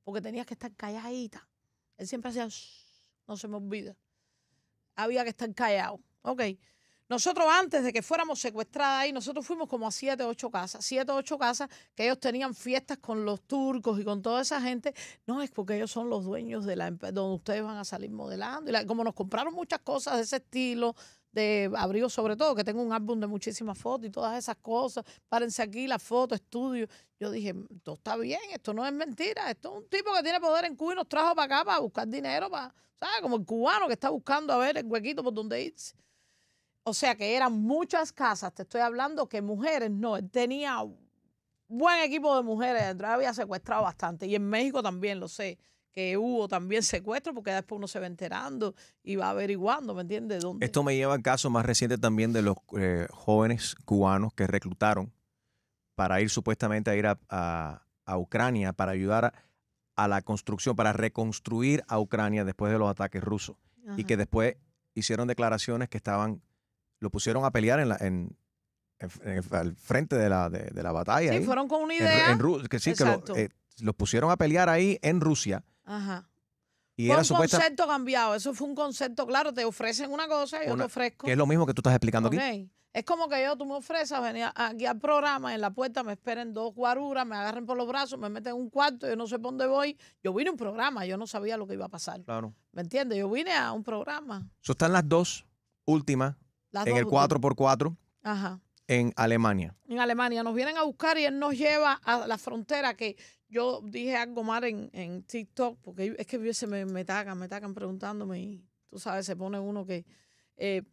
Porque tenías que estar calladita. Él siempre hacía, no se me olvida. Había que estar callado. Ok. Nosotros antes de que fuéramos secuestradas ahí, nosotros fuimos como a siete, ocho casas, siete, ocho casas que ellos tenían fiestas con los turcos y con toda esa gente. No es porque ellos son los dueños de la donde ustedes van a salir modelando. Y como nos compraron muchas cosas de ese estilo, de abrigo sobre todo, que tengo un álbum de muchísimas fotos y todas esas cosas, párense aquí, la foto, estudio. Yo dije, todo está bien, esto no es mentira, esto es un tipo que tiene poder en Cuba y nos trajo para acá para buscar dinero, para, Como el cubano que está buscando a ver el huequito por donde irse. O sea que eran muchas casas, te estoy hablando que mujeres, no, tenía buen equipo de mujeres dentro, había secuestrado bastante. Y en México también, lo sé, que hubo también secuestro, porque después uno se va enterando y va averiguando, ¿me entiendes? Esto me lleva al caso más reciente también de los eh, jóvenes cubanos que reclutaron para ir supuestamente a ir a, Ucrania, para ayudar a, la construcción, para reconstruir a Ucrania después de los ataques rusos. Y que después hicieron declaraciones que estaban lo pusieron a pelear en la, al frente de la, de, la batalla. Sí, fueron con una idea. que sí, que lo, eh, los pusieron a pelear ahí en Rusia. Ajá. Y fue un concepto cambiado, eso fue un concepto, claro, te ofrecen una cosa y yo te ofrezco. Que es lo mismo que tú estás explicando aquí. Es como que yo, tú me ofrezcas venir aquí al programa, en la puerta me esperen dos guaruras, me agarren por los brazos, me meten en un cuarto, yo no sé por dónde voy. Yo vine a un programa, yo no sabía lo que iba a pasar. Claro. ¿Me entiendes? Yo vine a un programa. Eso están las dos últimas en el 4x4 Ajá. en Alemania. En Alemania. Nos vienen a buscar y él nos lleva a la frontera que yo dije algo mal en, TikTok, porque es que se me, me, tacan, me preguntándome y tú sabes, se pone uno que... Eh,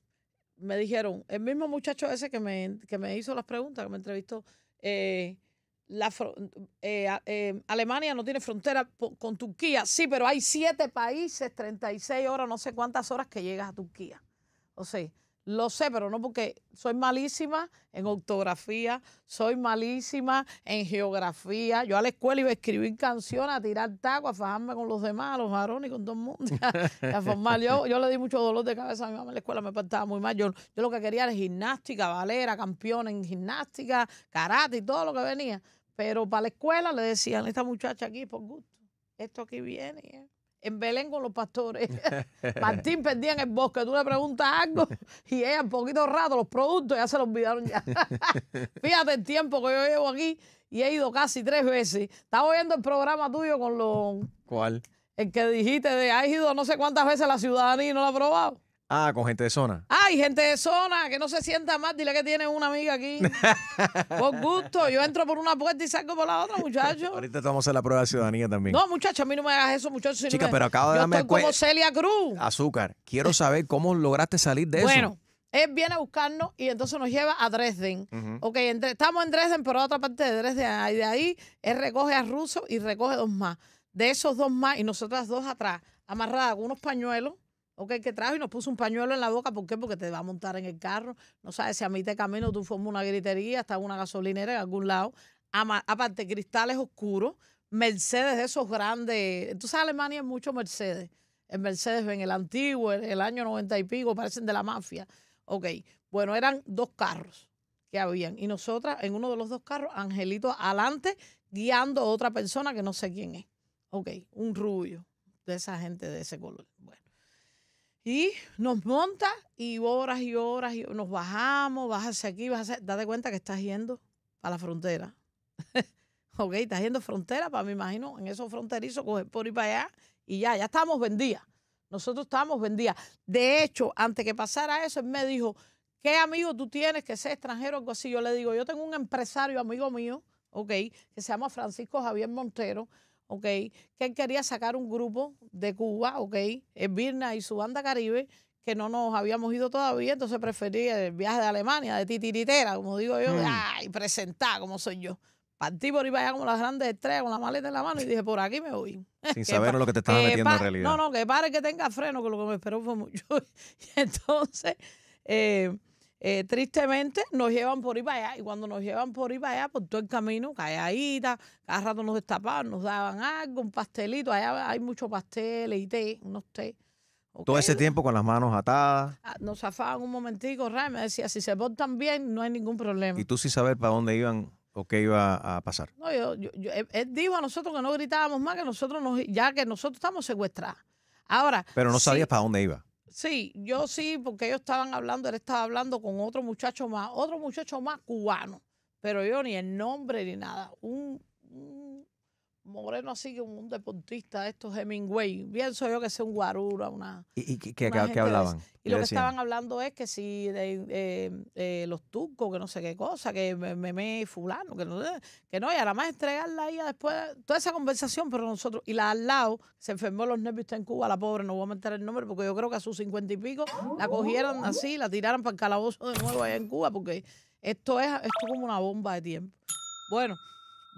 me dijeron, el mismo muchacho ese que me, hizo las preguntas, que me entrevistó, eh, la, eh, Alemania no tiene frontera con Turquía. Sí, pero hay siete países, 36 horas, no sé cuántas horas que llegas a Turquía. O sea, lo sé, pero no porque soy malísima en ortografía, soy malísima en geografía. Yo a la escuela iba a escribir canciones, a tirar tacos, a fajarme con los demás, a los varones y con todo el mundo. Yo, yo, le di mucho dolor de cabeza a mi mamá en la escuela, me faltaba muy mal. Yo, lo que quería era gimnástica, valera, campeón en gimnástica, karate y todo lo que venía. Pero para la escuela le decían, esta muchacha aquí por gusto, esto aquí viene. Eh" en Belén con los pastores. Martín perdía en el bosque. Tú le preguntas algo y ella, un poquito rato, los productos ya se los olvidaron ya. Fíjate el tiempo que yo llevo aquí y he ido casi tres veces. Estaba viendo el programa tuyo con los. ¿Cuál? El que dijiste de has ido no sé cuántas veces a la ciudadanía y no lo ha probado. Ah, con gente de zona. Ay, gente de zona, que no se sienta mal, dile que tiene una amiga aquí. Por gusto, yo entro por una puerta y salgo por la otra, muchacho. Ahorita estamos en la prueba de ciudadanía también. No, muchachos, a mí no me hagas eso, muchacho. Chica, pero acabo de darme estoy como Celia Cruz. Azúcar, quiero eh. saber cómo lograste salir de eso. Bueno, él viene a buscarnos y entonces nos lleva a Dresden. Ok, estamos en Dresden, pero a otra parte de Dresden. Y de ahí él recoge a Russo y recoge dos más. De esos dos más y nosotras dos atrás, amarradas con unos pañuelos Ok, que trajo y nos puso un pañuelo en la boca. ¿Por qué? Porque te va a montar en el carro. No sabes si a mí te camino tú formas una gritería, hasta una gasolinera en algún lado. aparte, cristales oscuros, Mercedes de esos grandes. Tú sabes, Alemania es mucho Mercedes. en Mercedes ven el antiguo, en el año noventa y pico, parecen de la mafia. Ok, bueno, eran dos carros que habían. Y nosotras, en uno de los dos carros, Angelito adelante, guiando a otra persona que no sé quién es. Ok, un rubio de esa gente de ese color. Bueno. Y nos monta y horas y horas y nos bajamos, bajas aquí, bajas Date cuenta que estás yendo a la frontera. ok, estás yendo frontera, para me imagino, en esos fronterizos, coger por ir para allá y ya, ya estamos vendidas. Nosotros estamos vendidas. De hecho, antes que pasara eso, él me dijo, ¿qué amigo tú tienes que sea extranjero o algo así? Yo le digo, yo tengo un empresario amigo mío, ok, que se llama Francisco Javier Montero, ¿ok? Que él quería sacar un grupo de Cuba, ¿ok? Virna y su banda Caribe, que no nos habíamos ido todavía, entonces prefería el viaje de Alemania, de titiritera, como digo yo, mm. ay, presentar como soy yo. Partí por ahí para allá como las grandes estrellas con la maleta en la mano y dije, por aquí me voy. Sin saber lo que te estaba metiendo en realidad. No, no, que pare que tenga freno, que lo que me esperó fue mucho. y entonces... Eh, eh, tristemente nos llevan por ahí para allá. Y cuando nos llevan por ahí para allá, por todo el camino, calladita, cada rato nos destapaban, nos daban algo, un pastelito. Allá hay muchos pasteles y té, unos té. Todo ese tiempo con las manos atadas. Ah, nos zafaban un momentico, Ray, me decía, si se portan bien, no hay ningún problema. ¿Y tú sin saber para dónde iban o qué iba a pasar? No, yo, yo, él dijo a nosotros que no gritábamos más, que nosotros nos, ya que nosotros estamos secuestrados. Ahora. Pero no sabías para dónde iba. Sí, yo sí, porque ellos estaban hablando, él estaba hablando con otro muchacho más, otro muchacho más cubano, pero yo ni el nombre ni nada. Un, Moreno así que un deportista, estos Hemingway, pienso yo que sea un guarura, una... ¿Y, qué, hablaban? y lo que estaban hablando es que si de, eh, eh, los turcos, que no sé qué cosa, que meme fulano, que no, que no, y además entregarla ahí después, toda esa conversación, pero nosotros, y la al lado, se enfermó los nervios, está en Cuba, la pobre, no voy a meter el nombre, porque yo creo que a sus cincuenta y pico la cogieron así, la tiraron para el calabozo de nuevo allá en Cuba, porque esto es, esto es como una bomba de tiempo. Bueno.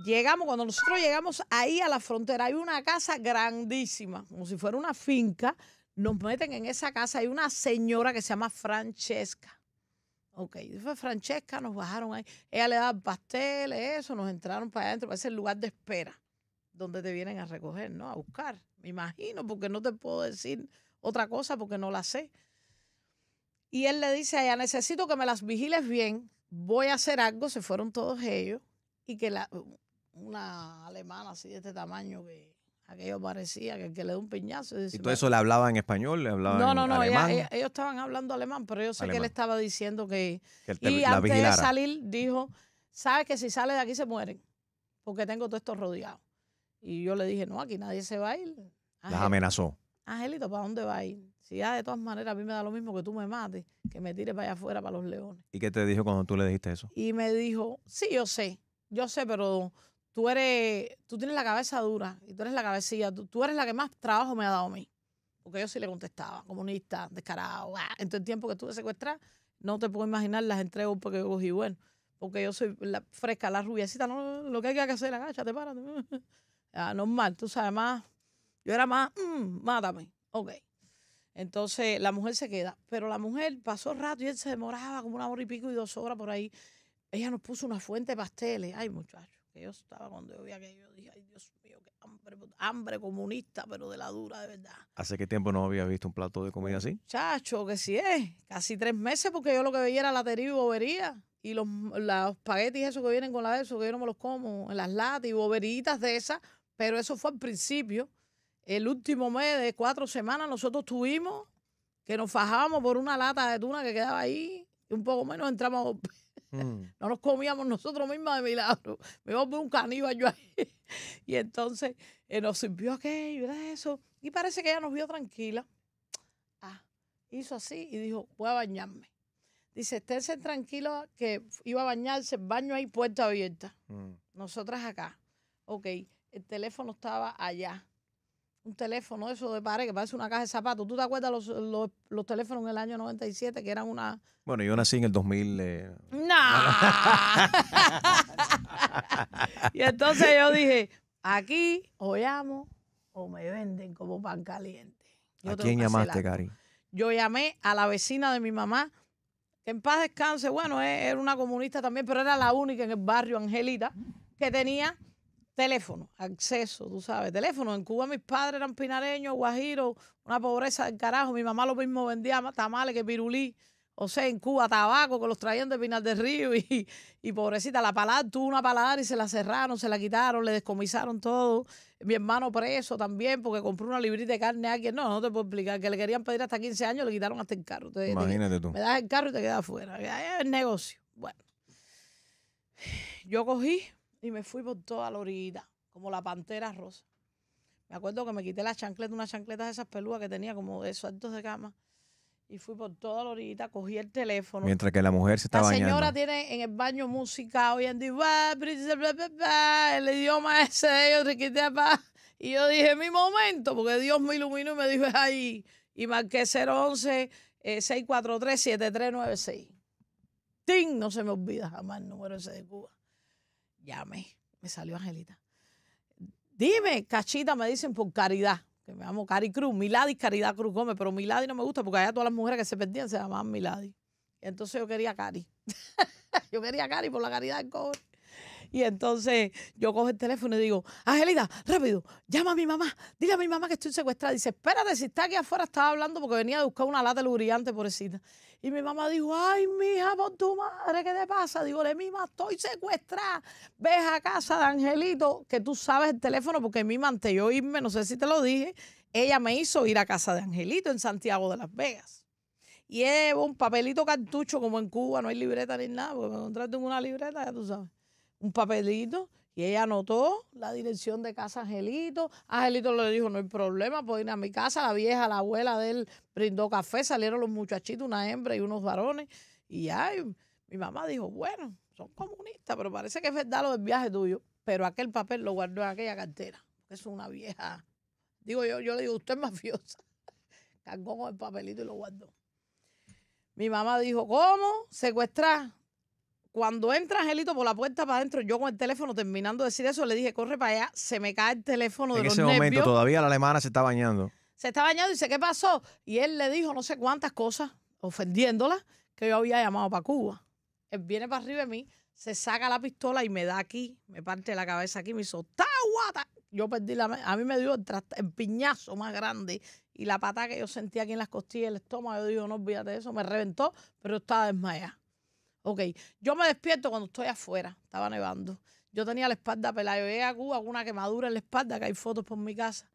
Llegamos, cuando nosotros llegamos ahí a la frontera, hay una casa grandísima, como si fuera una finca. Nos meten en esa casa, hay una señora que se llama Francesca. Ok, fue Francesca, nos bajaron ahí. Ella le daba pasteles, eso, nos entraron para adentro, ese lugar de espera, donde te vienen a recoger, ¿no? A buscar, me imagino, porque no te puedo decir otra cosa porque no la sé. Y él le dice a ella, necesito que me las vigiles bien, voy a hacer algo, se fueron todos ellos, y que la, una alemana así de este tamaño que aquello parecía que le da un piñazo. Y, todo eso le hablaba en español? ¿Le hablaba no, no, no, ellos estaban hablando alemán, pero yo sé que él estaba diciendo que... y antes de salir dijo, sabes que si sale de aquí se mueren, porque tengo todo esto rodeado. Y yo le dije, no, aquí nadie se va a ir. Las amenazó. Angelito, ¿para dónde va a ir? Si ya de todas maneras a mí me da lo mismo que tú me mates, que me tires para allá afuera, para los leones. ¿Y qué te dijo cuando tú le dijiste eso? Y me dijo, sí, yo sé, yo sé, pero tú eres, tú tienes la cabeza dura y tú eres la cabecilla, tú, eres la que más trabajo me ha dado a mí. Porque yo sí le contestaba, comunista, descarado, ah, en todo el tiempo que estuve secuestrada, no te puedo imaginar las entregas porque yo cogí bueno, porque yo soy la fresca, la rubiecita, no, lo que hay que hacer, agáchate, párate. Ah, normal, tú sabes, más, yo era más, mm, mátame, ok. Entonces la mujer se queda, pero la mujer pasó rato y él se demoraba como una hora y pico y dos horas por ahí. Ella nos puso una fuente de pasteles, ay muchachos yo estaba cuando yo vi aquello, yo dije, ay Dios mío, qué hambre, hambre comunista, pero de la dura, de verdad. ¿Hace qué tiempo no había visto un plato de comida así? Chacho, que sí es, casi tres meses, porque yo lo que veía era la y bobería. Y los, los espaguetis esos que vienen con la de eso, que yo no me los como, en las latas y boberitas de esas, pero eso fue al principio. El último mes de cuatro semanas nosotros tuvimos que nos fajábamos por una lata de tuna que quedaba ahí, y un poco menos entramos a Mm. No nos comíamos nosotros mismos de milagro. Me iba a poner un caníbal yo ahí. Y entonces eh, nos sirvió aquello, era eso. Y parece que ella nos vio tranquila. Ah, hizo así y dijo, voy a bañarme. Dice, esténse tranquilos que iba a bañarse, baño ahí puerta abierta. Mm. Nosotras acá. Ok, el teléfono estaba allá un teléfono, eso de pared, que parece una caja de zapatos. ¿Tú te acuerdas los, teléfonos en el año 97 que eran una... Bueno, yo nací en el 2000... Eh. ¡No! y entonces yo dije, aquí o llamo o me venden como pan caliente. ¿A quién llamaste, Cari? Yo llamé a la vecina de mi mamá, en paz descanse, bueno, e, era una comunista también, pero era la única en el barrio, Angelita, que tenía Teléfono, acceso, tú sabes, teléfono. En Cuba mis padres eran pinareños, guajiros, una pobreza del carajo. Mi mamá lo mismo vendía tamales que pirulí. O sea, en Cuba, tabaco, que los traían de Pinar del Río y, pobrecita, la paladar, tuvo una paladar y se la cerraron, se la quitaron, le descomisaron todo. Mi hermano preso también porque compró una librita de carne a alguien. No, no te puedo explicar, que le querían pedir hasta 15 años, le quitaron hasta el carro. Imagínate tú. Me das el carro y te quedas afuera. el negocio. Bueno, yo cogí, y me fui por toda la orilla, como la pantera rosa. Me acuerdo que me quité la chancleta, unas chancletas de esas pelúas que tenía como de altos de cama. Y fui por toda la orilla, cogí el teléfono. Mientras que la mujer se estaba bañando. La señora tiene en el baño música oyendo y va, el idioma ese de ellos, Y yo dije, mi momento, porque Dios me iluminó y me dijo, ahí. Y marqué 011 643 7396. ¡Ting! No se me olvida jamás el número ese de Cuba llamé, me salió Angelita. Dime, cachita, me dicen por caridad, que me llamo Cari Cruz, Milady Caridad Cruz Gómez, pero Milady no me gusta porque allá todas las mujeres que se perdían se llamaban Milady. Entonces yo quería Cari. yo quería Cari por la caridad del cobre. Y entonces yo cojo el teléfono y digo, Angelita, rápido, llama a mi mamá, dile a mi mamá que estoy secuestrada. Dice, espérate, si está aquí afuera, estaba hablando porque venía a buscar una lata de lubricante, pobrecita. Y mi mamá dijo, ay, mija, por tu madre, ¿qué te pasa? Digo, le mima, estoy secuestrada. Ves a casa de Angelito, que tú sabes el teléfono, porque mamá antes yo irme, no sé si te lo dije, ella me hizo ir a casa de Angelito en Santiago de Las Vegas. Llevo un papelito cartucho, como en Cuba, no hay libreta ni nada, porque me encontraste en una libreta, ya tú sabes. Un papelito y ella anotó la dirección de casa Angelito. Angelito le dijo, no hay problema, puedo ir a mi casa. La vieja, la abuela de él brindó café, salieron los muchachitos, una hembra y unos varones. Y ay mi mamá dijo, bueno, son comunistas, pero parece que es verdad lo del viaje tuyo. Pero aquel papel lo guardó en aquella cartera. Es una vieja. Digo yo, yo le digo, usted es mafiosa. Cargó con el papelito y lo guardó. Mi mamá dijo, ¿cómo? Secuestrar. Cuando entra Angelito por la puerta para adentro, yo con el teléfono terminando de decir eso, le dije, corre para allá, se me cae el teléfono de los nervios. En ese momento todavía la alemana se está bañando. Se está bañando y dice, ¿qué pasó? Y él le dijo no sé cuántas cosas, ofendiéndola, que yo había llamado para Cuba. Él viene para arriba de mí, se saca la pistola y me da aquí, me parte la cabeza aquí, me hizo, ¡ta guata! Yo perdí la... A mí me dio el, piñazo más grande y la patada que yo sentía aquí en las costillas, el estómago, yo digo, no olvídate de eso, me reventó, pero estaba desmayada. Ok, yo me despierto cuando estoy afuera, estaba nevando. Yo tenía la espalda pelada, yo veía quemadura en la espalda, que hay fotos por mi casa,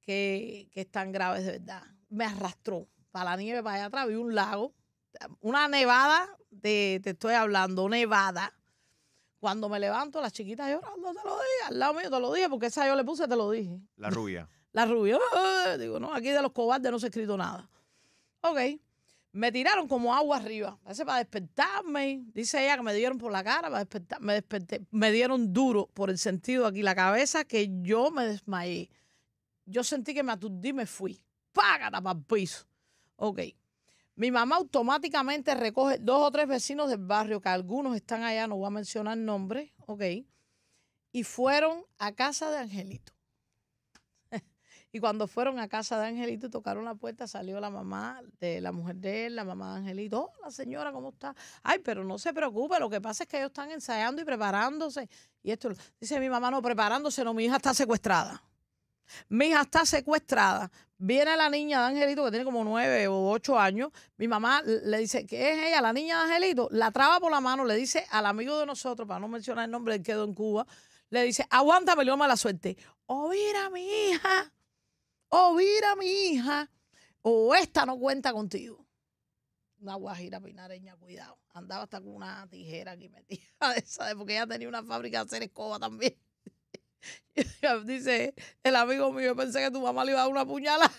que, que están graves de verdad. Me arrastró para la nieve, para allá atrás, vi un lago, una nevada, de, te estoy hablando, nevada. Cuando me levanto, las chiquita llorando, te lo dije, al lado mío te lo dije, porque esa yo le puse, te lo dije. La rubia. La rubia. Digo, no, aquí de los cobardes no se ha escrito nada. Ok me tiraron como agua arriba. Parece para despertarme. Dice ella que me dieron por la cara, para me desperté. Me dieron duro por el sentido aquí, la cabeza, que yo me desmayé. Yo sentí que me aturdí me fui. Págata para el piso. Ok. Mi mamá automáticamente recoge dos o tres vecinos del barrio, que algunos están allá, no voy a mencionar nombres, ok. Y fueron a casa de Angelito. Y cuando fueron a casa de Angelito y tocaron la puerta, salió la mamá de la mujer de él, la mamá de Angelito. Hola, señora, ¿cómo está? Ay, pero no se preocupe, lo que pasa es que ellos están ensayando y preparándose. Y esto, dice mi mamá, no, preparándose, no, mi hija está secuestrada. Mi hija está secuestrada. Viene la niña de Angelito, que tiene como nueve o ocho años. Mi mamá le dice, ¿qué es ella? La niña de Angelito. La traba por la mano, le dice al amigo de nosotros, para no mencionar el nombre él quedó en Cuba, le dice, aguántame, le mala suerte. Oh, mira, mi hija o oh, mira mi hija, o esta no cuenta contigo. Una guajira pinareña, cuidado. Andaba hasta con una tijera aquí metida, ¿sabes? porque ella tenía una fábrica de hacer escoba también. Dice el amigo mío, pensé que tu mamá le iba a dar una puñalada.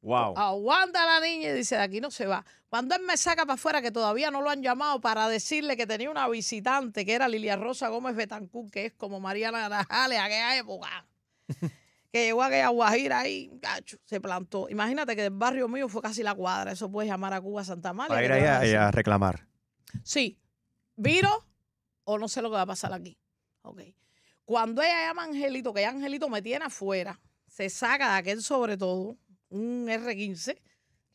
Wow. Aguanta la niña y dice, de aquí no se va. Cuando él me saca para afuera, que todavía no lo han llamado para decirle que tenía una visitante, que era Lilia Rosa Gómez Betancú, que es como Mariana Grajales a aquella época que llegó a aquella guajira ahí, cacho, se plantó. Imagínate que del barrio mío fue casi la cuadra. Eso puedes llamar a Cuba Santa María. Para ir a, a reclamar. Sí. Viro o no sé lo que va a pasar aquí. Ok. Cuando ella llama a Angelito, que Angelito me tiene afuera, se saca de aquel sobre todo, un R15,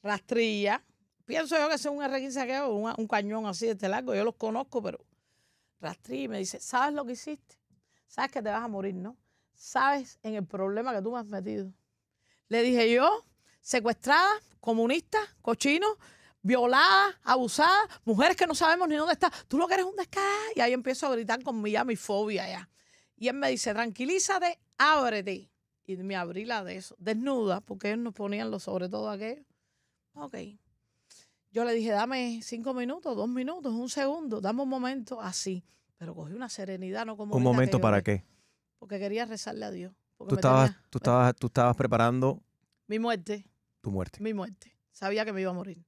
rastrilla. Pienso yo que sea un R15 que un, un cañón así de este largo, yo los conozco, pero rastrilla y me dice, ¿sabes lo que hiciste? ¿Sabes que te vas a morir, no? ¿sabes en el problema que tú me has metido? Le dije yo, secuestrada, comunista, cochino, violada, abusada, mujeres que no sabemos ni dónde están Tú lo que eres un descarga Y ahí empiezo a gritar con mi, ya, fobia ya. Y él me dice, tranquilízate, ábrete. Y me abrí la de eso, desnuda, porque ellos nos ponían lo sobre todo aquello. Ok. Yo le dije, dame cinco minutos, dos minutos, un segundo, dame un momento, así. Pero cogí una serenidad, no como... ¿Un momento para qué? porque quería rezarle a Dios. Tú estabas, tú, ¿eh? estabas, tú estabas preparando... Mi muerte. Tu muerte. Mi muerte. Sabía que me iba a morir.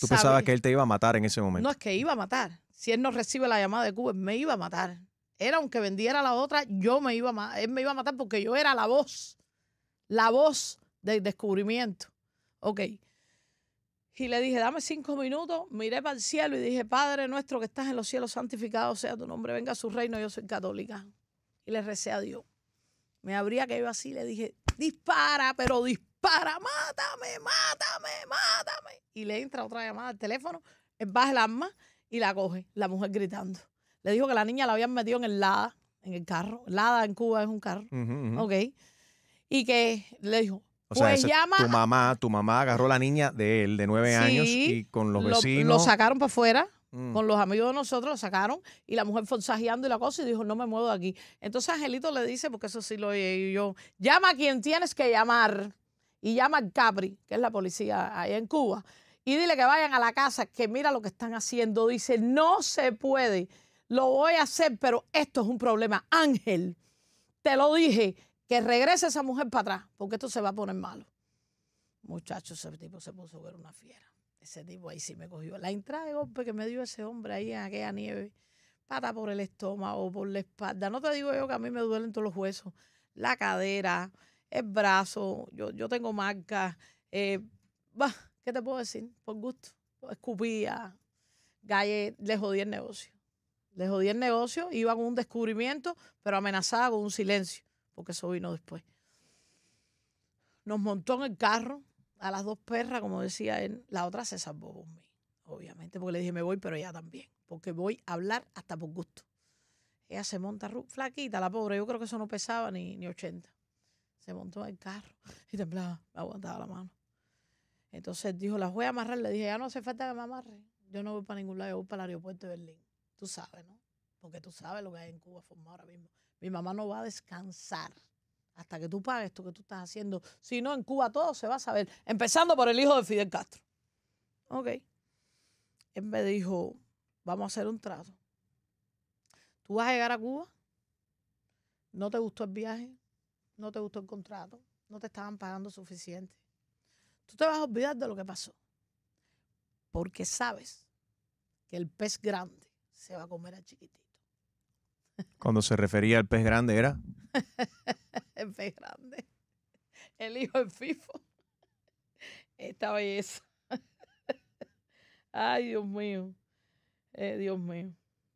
Tú pensabas que él te iba a matar en ese momento. No es que iba a matar. Si él no recibe la llamada de Cuba, me iba a matar. Era aunque vendiera la otra, yo me iba a él me iba a matar porque yo era la voz, la voz del descubrimiento. Ok. Y le dije, dame cinco minutos, miré para el cielo y dije, Padre nuestro que estás en los cielos, santificado sea tu nombre, venga a su reino, yo soy católica y le recé a Dios. Me abría que iba así le dije, dispara, pero dispara, mátame, mátame, mátame. Y le entra otra llamada al teléfono, baja el arma y la coge, la mujer gritando. Le dijo que la niña la habían metido en el Lada, en el carro. Lada en Cuba es un carro. Ok. Y que le dijo, o sea, pues llama. Tu mamá, tu mamá agarró la niña de él, de nueve años, y con los vecinos. lo sacaron para afuera, Mm. Con los amigos de nosotros lo sacaron y la mujer forzajeando y la cosa y dijo, no me muevo de aquí. Entonces Angelito le dice, porque eso sí lo oye yo, llama a quien tienes que llamar y llama al Capri, que es la policía ahí en Cuba, y dile que vayan a la casa, que mira lo que están haciendo. Dice, no se puede, lo voy a hacer, pero esto es un problema. Ángel, te lo dije, que regrese esa mujer para atrás, porque esto se va a poner malo. Muchachos, ese tipo se puso a ver una fiera. Ese tipo ahí sí me cogió. La entrada de golpe que me dio ese hombre ahí en aquella nieve, pata por el estómago, por la espalda. No te digo yo que a mí me duelen todos los huesos, la cadera, el brazo, yo, tengo marcas. Eh, ¿Qué te puedo decir? Por gusto. Escupía, Galle, le jodí el negocio. Le jodí el negocio, iba con un descubrimiento, pero amenazada con un silencio, porque eso vino después. Nos montó en el carro, a las dos perras, como decía él, la otra se salvó por obviamente, porque le dije me voy, pero ella también, porque voy a hablar hasta por gusto. Ella se monta flaquita, la pobre, yo creo que eso no pesaba ni, ni 80. Se montó en el carro y temblaba, aguantaba la mano. Entonces dijo, la voy a amarrar. Le dije, ya ah, no hace falta que me amarre. Yo no voy para ningún lado, yo voy para el aeropuerto de Berlín. Tú sabes, ¿no? Porque tú sabes lo que hay en Cuba formado ahora mismo. Mi mamá no va a descansar hasta que tú pagues esto que tú estás haciendo. Si no, en Cuba todo se va a saber, empezando por el hijo de Fidel Castro. Ok. Él me dijo, vamos a hacer un trato. Tú vas a llegar a Cuba, no te gustó el viaje, no te gustó el contrato, no te estaban pagando suficiente. Tú te vas a olvidar de lo que pasó, porque sabes que el pez grande se va a comer al chiquitito. Cuando se refería al pez grande era el grande. El hijo del FIFO. Esta belleza. Ay, Dios mío. Eh, Dios mío.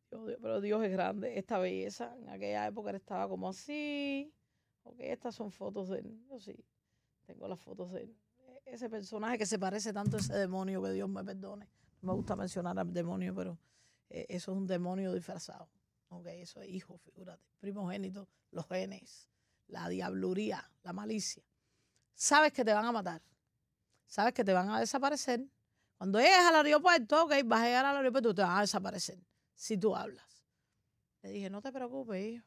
pero Dios es grande. Esta belleza. En aquella época estaba como así. Ok, estas son fotos de él. Yo sí. Tengo las fotos de e-, Ese personaje que se parece tanto a ese demonio, que Dios me perdone. No me gusta mencionar al demonio, pero eh, eso es un demonio disfrazado. Ok, eso es hijo, figúrate. Primogénito, los genes, la diabluría, la malicia. Sabes que te van a matar. Sabes que te van a desaparecer. Cuando llegas al aeropuerto, ok, vas a llegar al aeropuerto, te van a desaparecer si tú hablas. Le dije, no te preocupes, hijo.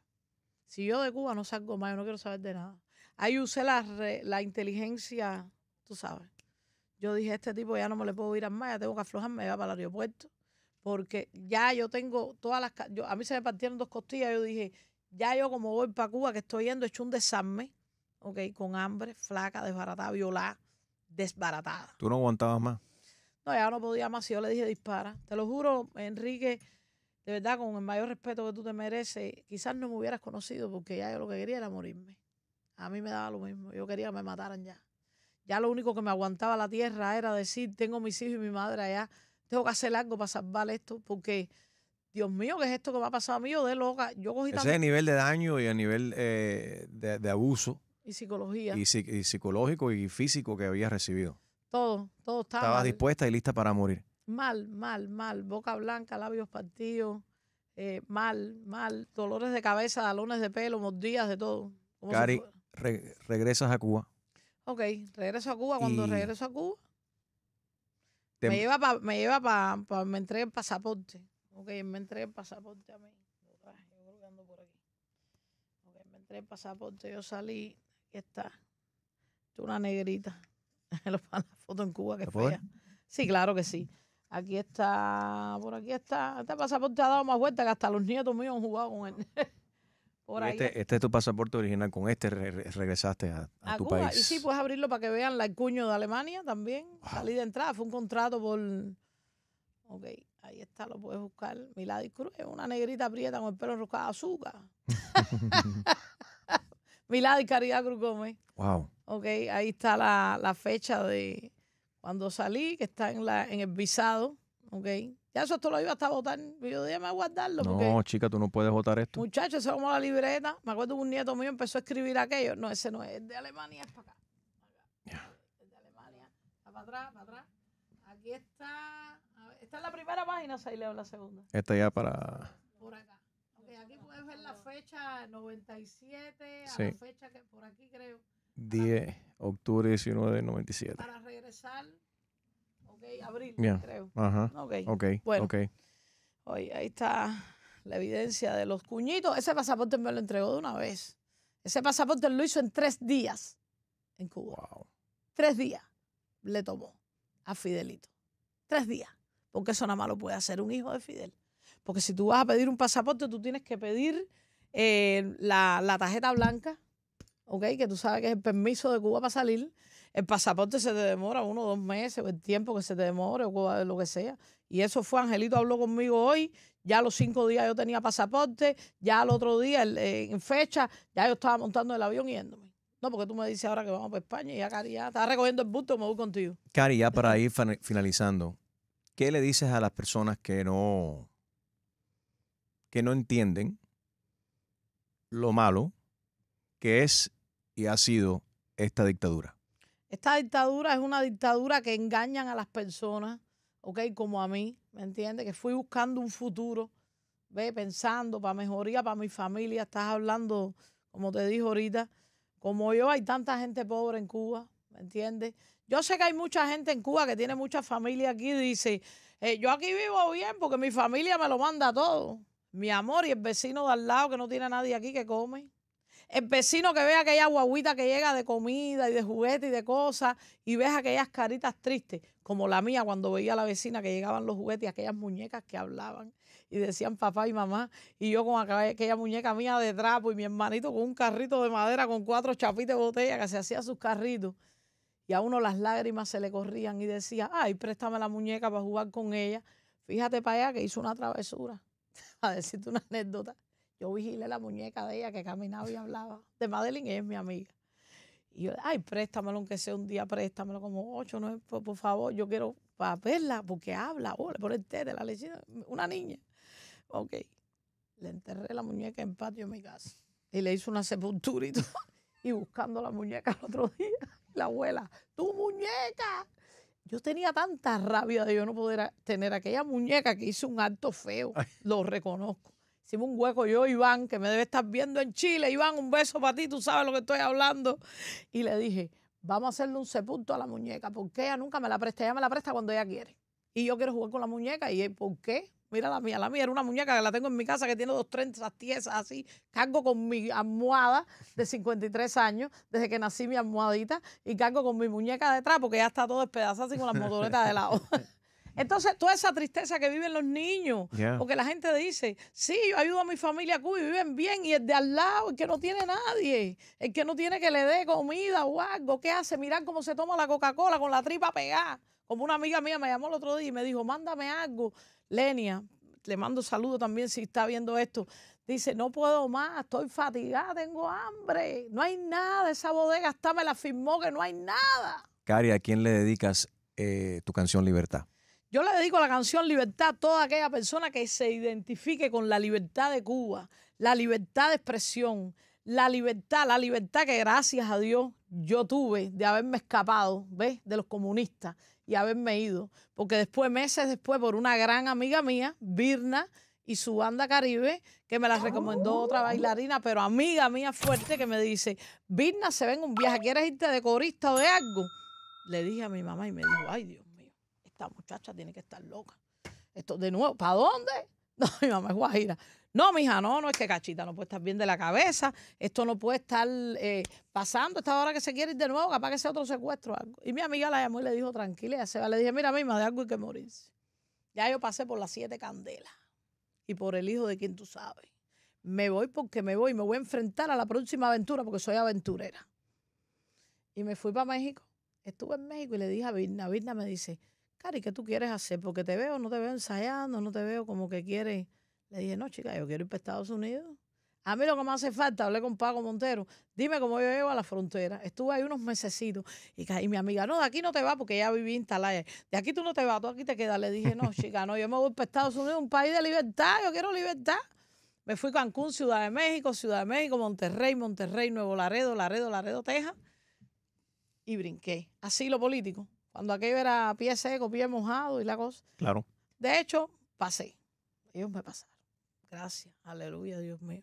Si yo de Cuba no salgo más, yo no quiero saber de nada. Ahí usé la, la inteligencia, tú sabes. Yo dije, este tipo ya no me le puedo ir a más, ya tengo que aflojarme, ya para el aeropuerto porque ya yo tengo todas las... Yo, a mí se me partieron dos costillas, yo dije, ya yo como voy para Cuba, que estoy yendo, he hecho un desarme, ¿ok? Con hambre, flaca, desbaratada, violada, desbaratada. ¿Tú no aguantabas más? No, ya no podía más, y yo le dije dispara. Te lo juro, Enrique, de verdad, con el mayor respeto que tú te mereces, quizás no me hubieras conocido porque ya yo lo que quería era morirme. A mí me daba lo mismo, yo quería que me mataran ya. Ya lo único que me aguantaba la tierra era decir, tengo mis hijos y mi madre allá tengo que hacer algo para salvar esto, porque Dios mío, ¿qué es esto que me ha pasado a mí? Yo de loca, yo cogí Ese el nivel de daño y a nivel eh, de, abuso. Y psicología. Y, psicológico y físico que había recibido. Todo, todo estaba. Estabas dispuesta y lista para morir. Mal, mal, mal. Boca blanca, labios partidos, eh, mal, mal. Dolores de cabeza, dalones de pelo, mordidas, de todo. Cari, regresas a Cuba. Ok, regreso a Cuba. Cuando regreso a Cuba, me lleva para me lleva pa, pa, me el pasaporte. Ok, me entré el pasaporte a mí. por aquí. Ok, me entregué el pasaporte, yo salí, aquí está. Tú una negrita. la foto en Cuba que fea. Sí, claro que sí. Aquí está, por aquí está. Este pasaporte ha dado más vueltas que hasta los nietos míos han jugado con él. Este, este, es tu pasaporte original, con este regresaste a, tu país. Y sí, puedes abrirlo para que vean la cuño de Alemania también, salí de entrada, fue un contrato por... Ok, ahí está, lo puedes buscar. Milady Cruz es una negrita prieta con el pelo enroscado azúcar. Milady Caridad Cruz Gómez. Wow. Ok, ahí está la, fecha de cuando salí, que está en, la, en el visado, ok, ya eso esto lo iba hasta votar. Yo me a guardarlo. No, chica, tú no puedes votar esto. Muchachos, eso como la libreta. Me acuerdo que un nieto mío empezó a escribir aquello. No, ese no es, es de Alemania, es para acá. Es de Alemania. Está para atrás, para atrás. Aquí está. Ver, esta es la primera página, ahí leo la segunda. Esta ya para. Por acá. Ok, aquí puedes ver la fecha 97, sí. la fecha que por aquí creo. 10, octubre 19 97. Para regresar abril, Ajá. Bueno. ahí está la evidencia de los cuñitos. Ese pasaporte me lo entregó de una vez. Ese pasaporte lo hizo en tres días en Cuba. Tres días le tomó a Fidelito. Tres días. Porque eso nada más lo puede hacer un hijo de Fidel. Porque si tú vas a pedir un pasaporte, tú tienes que pedir eh, la, la, tarjeta blanca, Que tú sabes que es el permiso de Cuba para salir el pasaporte se te demora uno, dos meses, o el tiempo que se te demore, o lo que sea. Y eso fue, Angelito habló conmigo hoy, ya a los cinco días yo tenía pasaporte, ya al otro día, eh, en fecha, ya yo estaba montando el avión yéndome. No, porque tú me dices ahora que vamos para España y ya, Cari, ya estaba recogiendo el y me voy contigo. Cari, ya para ir finalizando, ¿qué le dices a las personas que no, que no entienden lo malo que es y ha sido esta dictadura? Esta dictadura es una dictadura que engañan a las personas, ¿ok? Como a mí, ¿me entiendes? Que fui buscando un futuro, ve, pensando para mejoría para mi familia. Estás hablando, como te dije ahorita, como yo, hay tanta gente pobre en Cuba, ¿me entiendes? Yo sé que hay mucha gente en Cuba que tiene mucha familia aquí y dice, eh, yo aquí vivo bien porque mi familia me lo manda todo. Mi amor y el vecino de al lado que no tiene nadie aquí que come el vecino que ve aquella guaguita que llega de comida y de juguete y de cosas y ves aquellas caritas tristes, como la mía cuando veía a la vecina que llegaban los juguetes y aquellas muñecas que hablaban y decían papá y mamá, y yo con aquella muñeca mía de trapo y mi hermanito con un carrito de madera con cuatro chapitos de botella que se hacía sus carritos. Y a uno las lágrimas se le corrían y decía, ay, préstame la muñeca para jugar con ella. Fíjate para allá que hizo una travesura. a decirte una anécdota yo vigilé la muñeca de ella que caminaba y hablaba. De Madeline es mi amiga. Y yo, ay, préstamelo, aunque sea un día, préstamelo como ocho, no, por, favor, yo quiero para verla, porque habla, oh, le pone el té de la lechina, una niña. Ok. Le enterré la muñeca en patio de mi casa. Y le hice una sepultura y buscando la muñeca el otro día, la abuela, ¡tu muñeca! Yo tenía tanta rabia de yo no poder tener aquella muñeca que hizo un acto feo, lo reconozco. Hicimos un hueco yo, Iván, que me debe estar viendo en Chile. Iván, un beso para ti, tú sabes lo que estoy hablando. Y le dije, vamos a hacerle un sepulto a la muñeca, porque ella nunca me la presta, ella me la presta cuando ella quiere. Y yo quiero jugar con la muñeca, y él, ¿por qué? Mira la mía, la mía era una muñeca que la tengo en mi casa que tiene dos trenzas tiesas así. Cargo con mi almohada de 53 años, desde que nací mi almohadita, y cargo con mi muñeca detrás porque ya está todo despedazada así con las motoretas de lado. Entonces, toda esa tristeza que viven los niños, porque la gente dice, sí, yo ayudo a mi familia a y viven bien, y el de al lado, el que no tiene nadie, el que no tiene que le dé comida o algo, ¿qué hace? Mirar cómo se toma la Coca-Cola con la tripa pegada. Como una amiga mía me llamó el otro día y me dijo, mándame algo. Lenia, le mando saludo también si está viendo esto. Dice, no puedo más, estoy fatigada, tengo hambre, no hay nada, esa bodega hasta me la firmó que no hay nada. Cari, ¿a quién le dedicas eh, tu canción Libertad? Yo le dedico la canción Libertad a toda aquella persona que se identifique con la libertad de Cuba, la libertad de expresión, la libertad, la libertad que gracias a Dios yo tuve de haberme escapado, ¿ves? De los comunistas y haberme ido. Porque después, meses después, por una gran amiga mía, Birna y su banda Caribe, que me la recomendó otra bailarina, pero amiga mía fuerte, que me dice, Birna se ven un viaje, ¿quieres irte de corista o de algo? Le dije a mi mamá y me dijo, ay Dios muchacha tiene que estar loca. Esto de nuevo, ¿para dónde? No, mi mamá es guajira. No, mija, no, no es que cachita, no puede estar bien de la cabeza. Esto no puede estar eh, pasando. Esta hora que se quiere ir de nuevo, capaz que sea otro secuestro. Algo. Y mi amiga la llamó y le dijo, tranquila, se va. Le dije, mira, misma, de algo hay que morirse. Ya yo pasé por las siete candelas y por el hijo de quien tú sabes. Me voy porque me voy, me voy a enfrentar a la próxima aventura porque soy aventurera. Y me fui para México. Estuve en México y le dije a Virna, Virna me dice, Cari, ¿qué tú quieres hacer? Porque te veo, no te veo ensayando, no te veo como que quieres. Le dije, no, chica, yo quiero ir para Estados Unidos. A mí lo que me hace falta, hablé con Paco Montero, dime cómo yo llego a la frontera. Estuve ahí unos mesecitos y, y mi amiga, no, de aquí no te va porque ya viví en Talaya. De aquí tú no te vas, tú aquí te quedas. Le dije, no, chica, no, yo me voy para Estados Unidos, un país de libertad, yo quiero libertad. Me fui a Cancún, Ciudad de México, Ciudad de México, Monterrey, Monterrey, Nuevo Laredo, Laredo, Laredo, Texas. Y brinqué. Así lo político. Cuando aquello era pie seco, pie mojado y la cosa. Claro. De hecho, pasé. Ellos me pasaron. Gracias. Aleluya, Dios mío.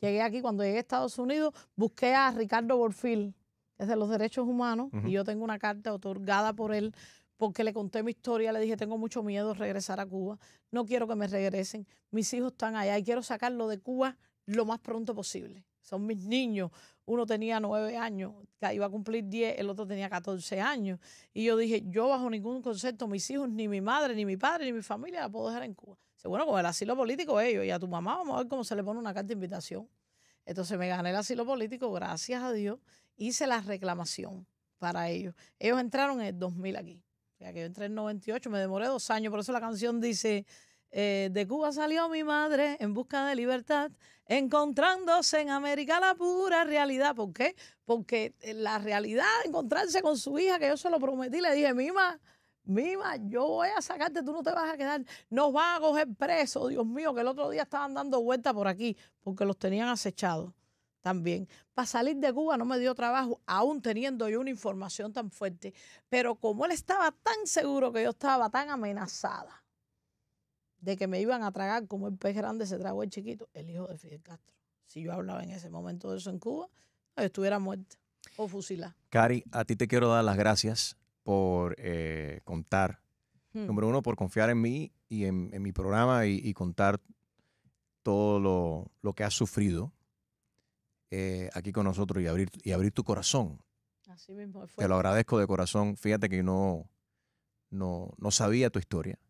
Llegué aquí, cuando llegué a Estados Unidos, busqué a Ricardo Borfil, que es de los derechos humanos, y yo tengo una carta otorgada por él porque le conté mi historia, le dije, tengo mucho miedo de regresar a Cuba, no quiero que me regresen, mis hijos están allá y quiero sacarlo de Cuba lo más pronto posible son mis niños. Uno tenía nueve años, iba a cumplir diez, el otro tenía catorce años. Y yo dije, yo bajo ningún concepto, mis hijos, ni mi madre, ni mi padre, ni mi familia la puedo dejar en Cuba. bueno, con el asilo político ellos, y a tu mamá vamos a ver cómo se le pone una carta de invitación. Entonces me gané el asilo político, gracias a Dios, hice la reclamación para ellos. Ellos entraron en el 2000 aquí. O que yo entré en 98, me demoré dos años, por eso la canción dice, eh, de Cuba salió mi madre en busca de libertad, encontrándose en América la pura realidad. ¿Por qué? Porque eh, la realidad, encontrarse con su hija, que yo se lo prometí, le dije, mima, Mima, yo voy a sacarte, tú no te vas a quedar, nos van a coger preso, Dios mío, que el otro día estaban dando vuelta por aquí porque los tenían acechados también. Para salir de Cuba no me dio trabajo, aún teniendo yo una información tan fuerte, pero como él estaba tan seguro que yo estaba tan amenazada, de que me iban a tragar como el pez grande se tragó el chiquito, el hijo de Fidel Castro. Si yo hablaba en ese momento de eso en Cuba, estuviera muerta o fusilada. Cari, a ti te quiero dar las gracias por eh, contar. Hmm. Número uno, por confiar en mí y en, mi programa y, contar todo lo, que has sufrido eh, aquí con nosotros y abrir, y abrir tu corazón. Así mismo. Te lo agradezco de corazón. Fíjate que no, no, no sabía tu historia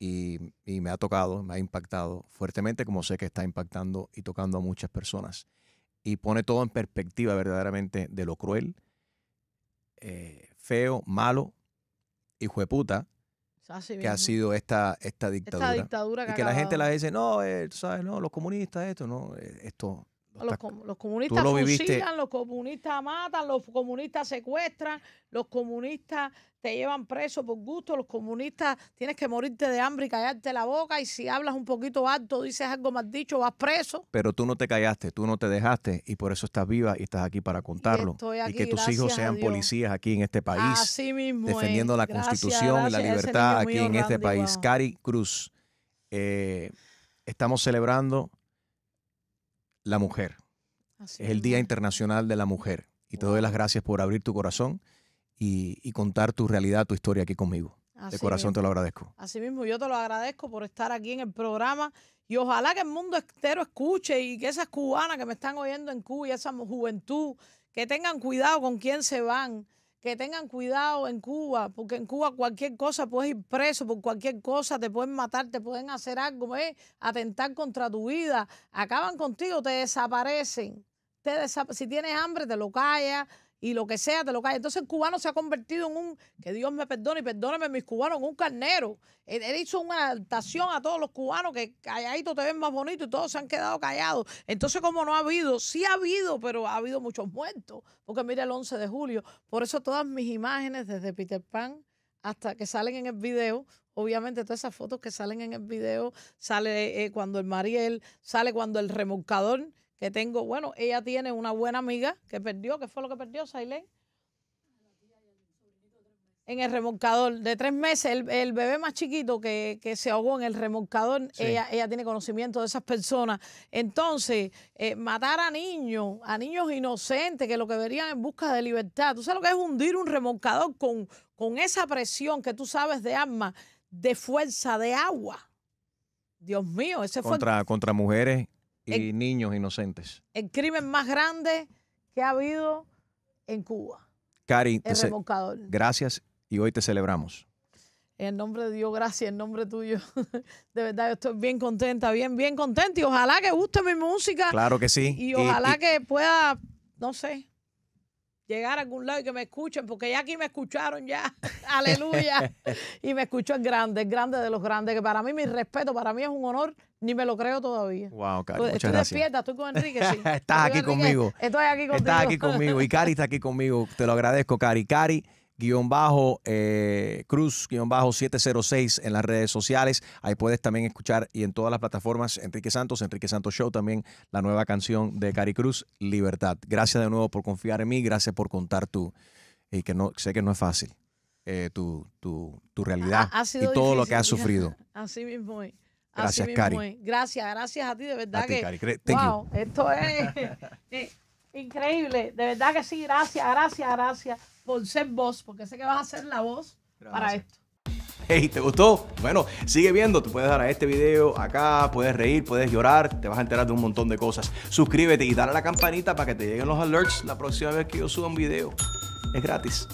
y, y, me ha tocado, me ha impactado fuertemente, como sé que está impactando y tocando a muchas personas. Y pone todo en perspectiva verdaderamente de lo cruel, eh, feo, malo y jueputa que ha sido esta, esta dictadura. que y que la gente la dice, no, eh, sabes, no, los comunistas, esto, no, eh, esto los, comunistas fusilan, los comunistas matan, los comunistas secuestran, los comunistas te llevan preso por gusto, los comunistas tienes que morirte de hambre y callarte la boca y si hablas un poquito alto, dices algo más dicho, vas preso. Pero tú no te callaste, tú no te dejaste y por eso estás viva y estás aquí para contarlo. Y, que tus hijos sean policías aquí en este país, defendiendo la constitución y la libertad aquí en este país. Cari Cruz, eh, estamos celebrando la mujer. es el Día Internacional de la Mujer. Y te doy las gracias por abrir tu corazón y, contar tu realidad, tu historia aquí conmigo. de corazón te lo agradezco. Así mismo, yo te lo agradezco por estar aquí en el programa y ojalá que el mundo entero escuche y que esas cubanas que me están oyendo en Cuba y esa juventud, que tengan cuidado con quién se van que tengan cuidado en Cuba, porque en Cuba cualquier cosa puedes ir preso, por cualquier cosa te pueden matar, te pueden hacer algo, ¿eh? atentar contra tu vida, acaban contigo, te desaparecen. Te si tienes hambre, te lo callas y lo que sea te lo cae. Entonces el cubano se ha convertido en un, que Dios me perdone y perdóname mis cubanos, en un carnero. Él, hizo una adaptación a todos los cubanos que calladito te ven más bonito y todos se han quedado callados. Entonces como no ha habido, sí ha habido, pero ha habido muchos muertos. Porque mire el 11 de julio, por eso todas mis imágenes desde Peter Pan hasta que salen en el video, obviamente todas esas fotos que salen en el video, sale eh, cuando el Mariel, sale cuando el remolcador que tengo, bueno, ella tiene una buena amiga que perdió, ¿qué fue lo que perdió, Sailén? En el remolcador de tres meses, el, bebé más chiquito que, que, se ahogó en el remolcador, ella, ella tiene conocimiento de esas personas. Entonces, eh, matar a niños, a niños inocentes que lo que verían en busca de libertad, tú sabes lo que es hundir un remolcador con, con esa presión que tú sabes de arma, de fuerza, de agua. Dios mío, ese contra, fue... Contra mujeres y niños inocentes. El crimen más grande que ha habido en Cuba. Cari, gracias y hoy te celebramos. En nombre de Dios, gracias, en nombre tuyo. De verdad, yo estoy bien contenta, bien, bien contenta. Y ojalá que guste mi música. Claro que sí. Y, ojalá que pueda, no sé, llegar a algún lado y que me escuchen, porque ya aquí me escucharon ya. Aleluya. y me escuchó el grande, el grande de los grandes, que para mí, mi respeto, para mí es un honor ni me lo creo todavía. Wow, Cari, pues, muchas despierta, estoy con Enrique, Estás aquí conmigo. Estoy aquí conmigo. Estás aquí conmigo. Y Cari está aquí conmigo. Te lo agradezco, Cari. Cari guión bajo eh, cruz guión bajo 706 en las redes sociales ahí puedes también escuchar y en todas las plataformas Enrique Santos Enrique Santos Show también la nueva canción de Cari Cruz Libertad gracias de nuevo por confiar en mí gracias por contar tú y que no sé que no es fácil eh, tu, tu, tu, realidad y todo lo que has sufrido así mismo Gracias, Así Cari. Gracias, gracias a ti, de verdad que. Wow, esto es increíble. De verdad que sí, gracias, gracias, gracias por ser voz, porque sé que vas a ser la voz para esto. Hey, ¿te gustó? Bueno, sigue viendo, tú puedes dar a este video acá, puedes reír, puedes llorar, te vas a enterar de un montón de cosas. Suscríbete y dale a la campanita para que te lleguen los alerts la próxima vez que yo suba un video. Es gratis.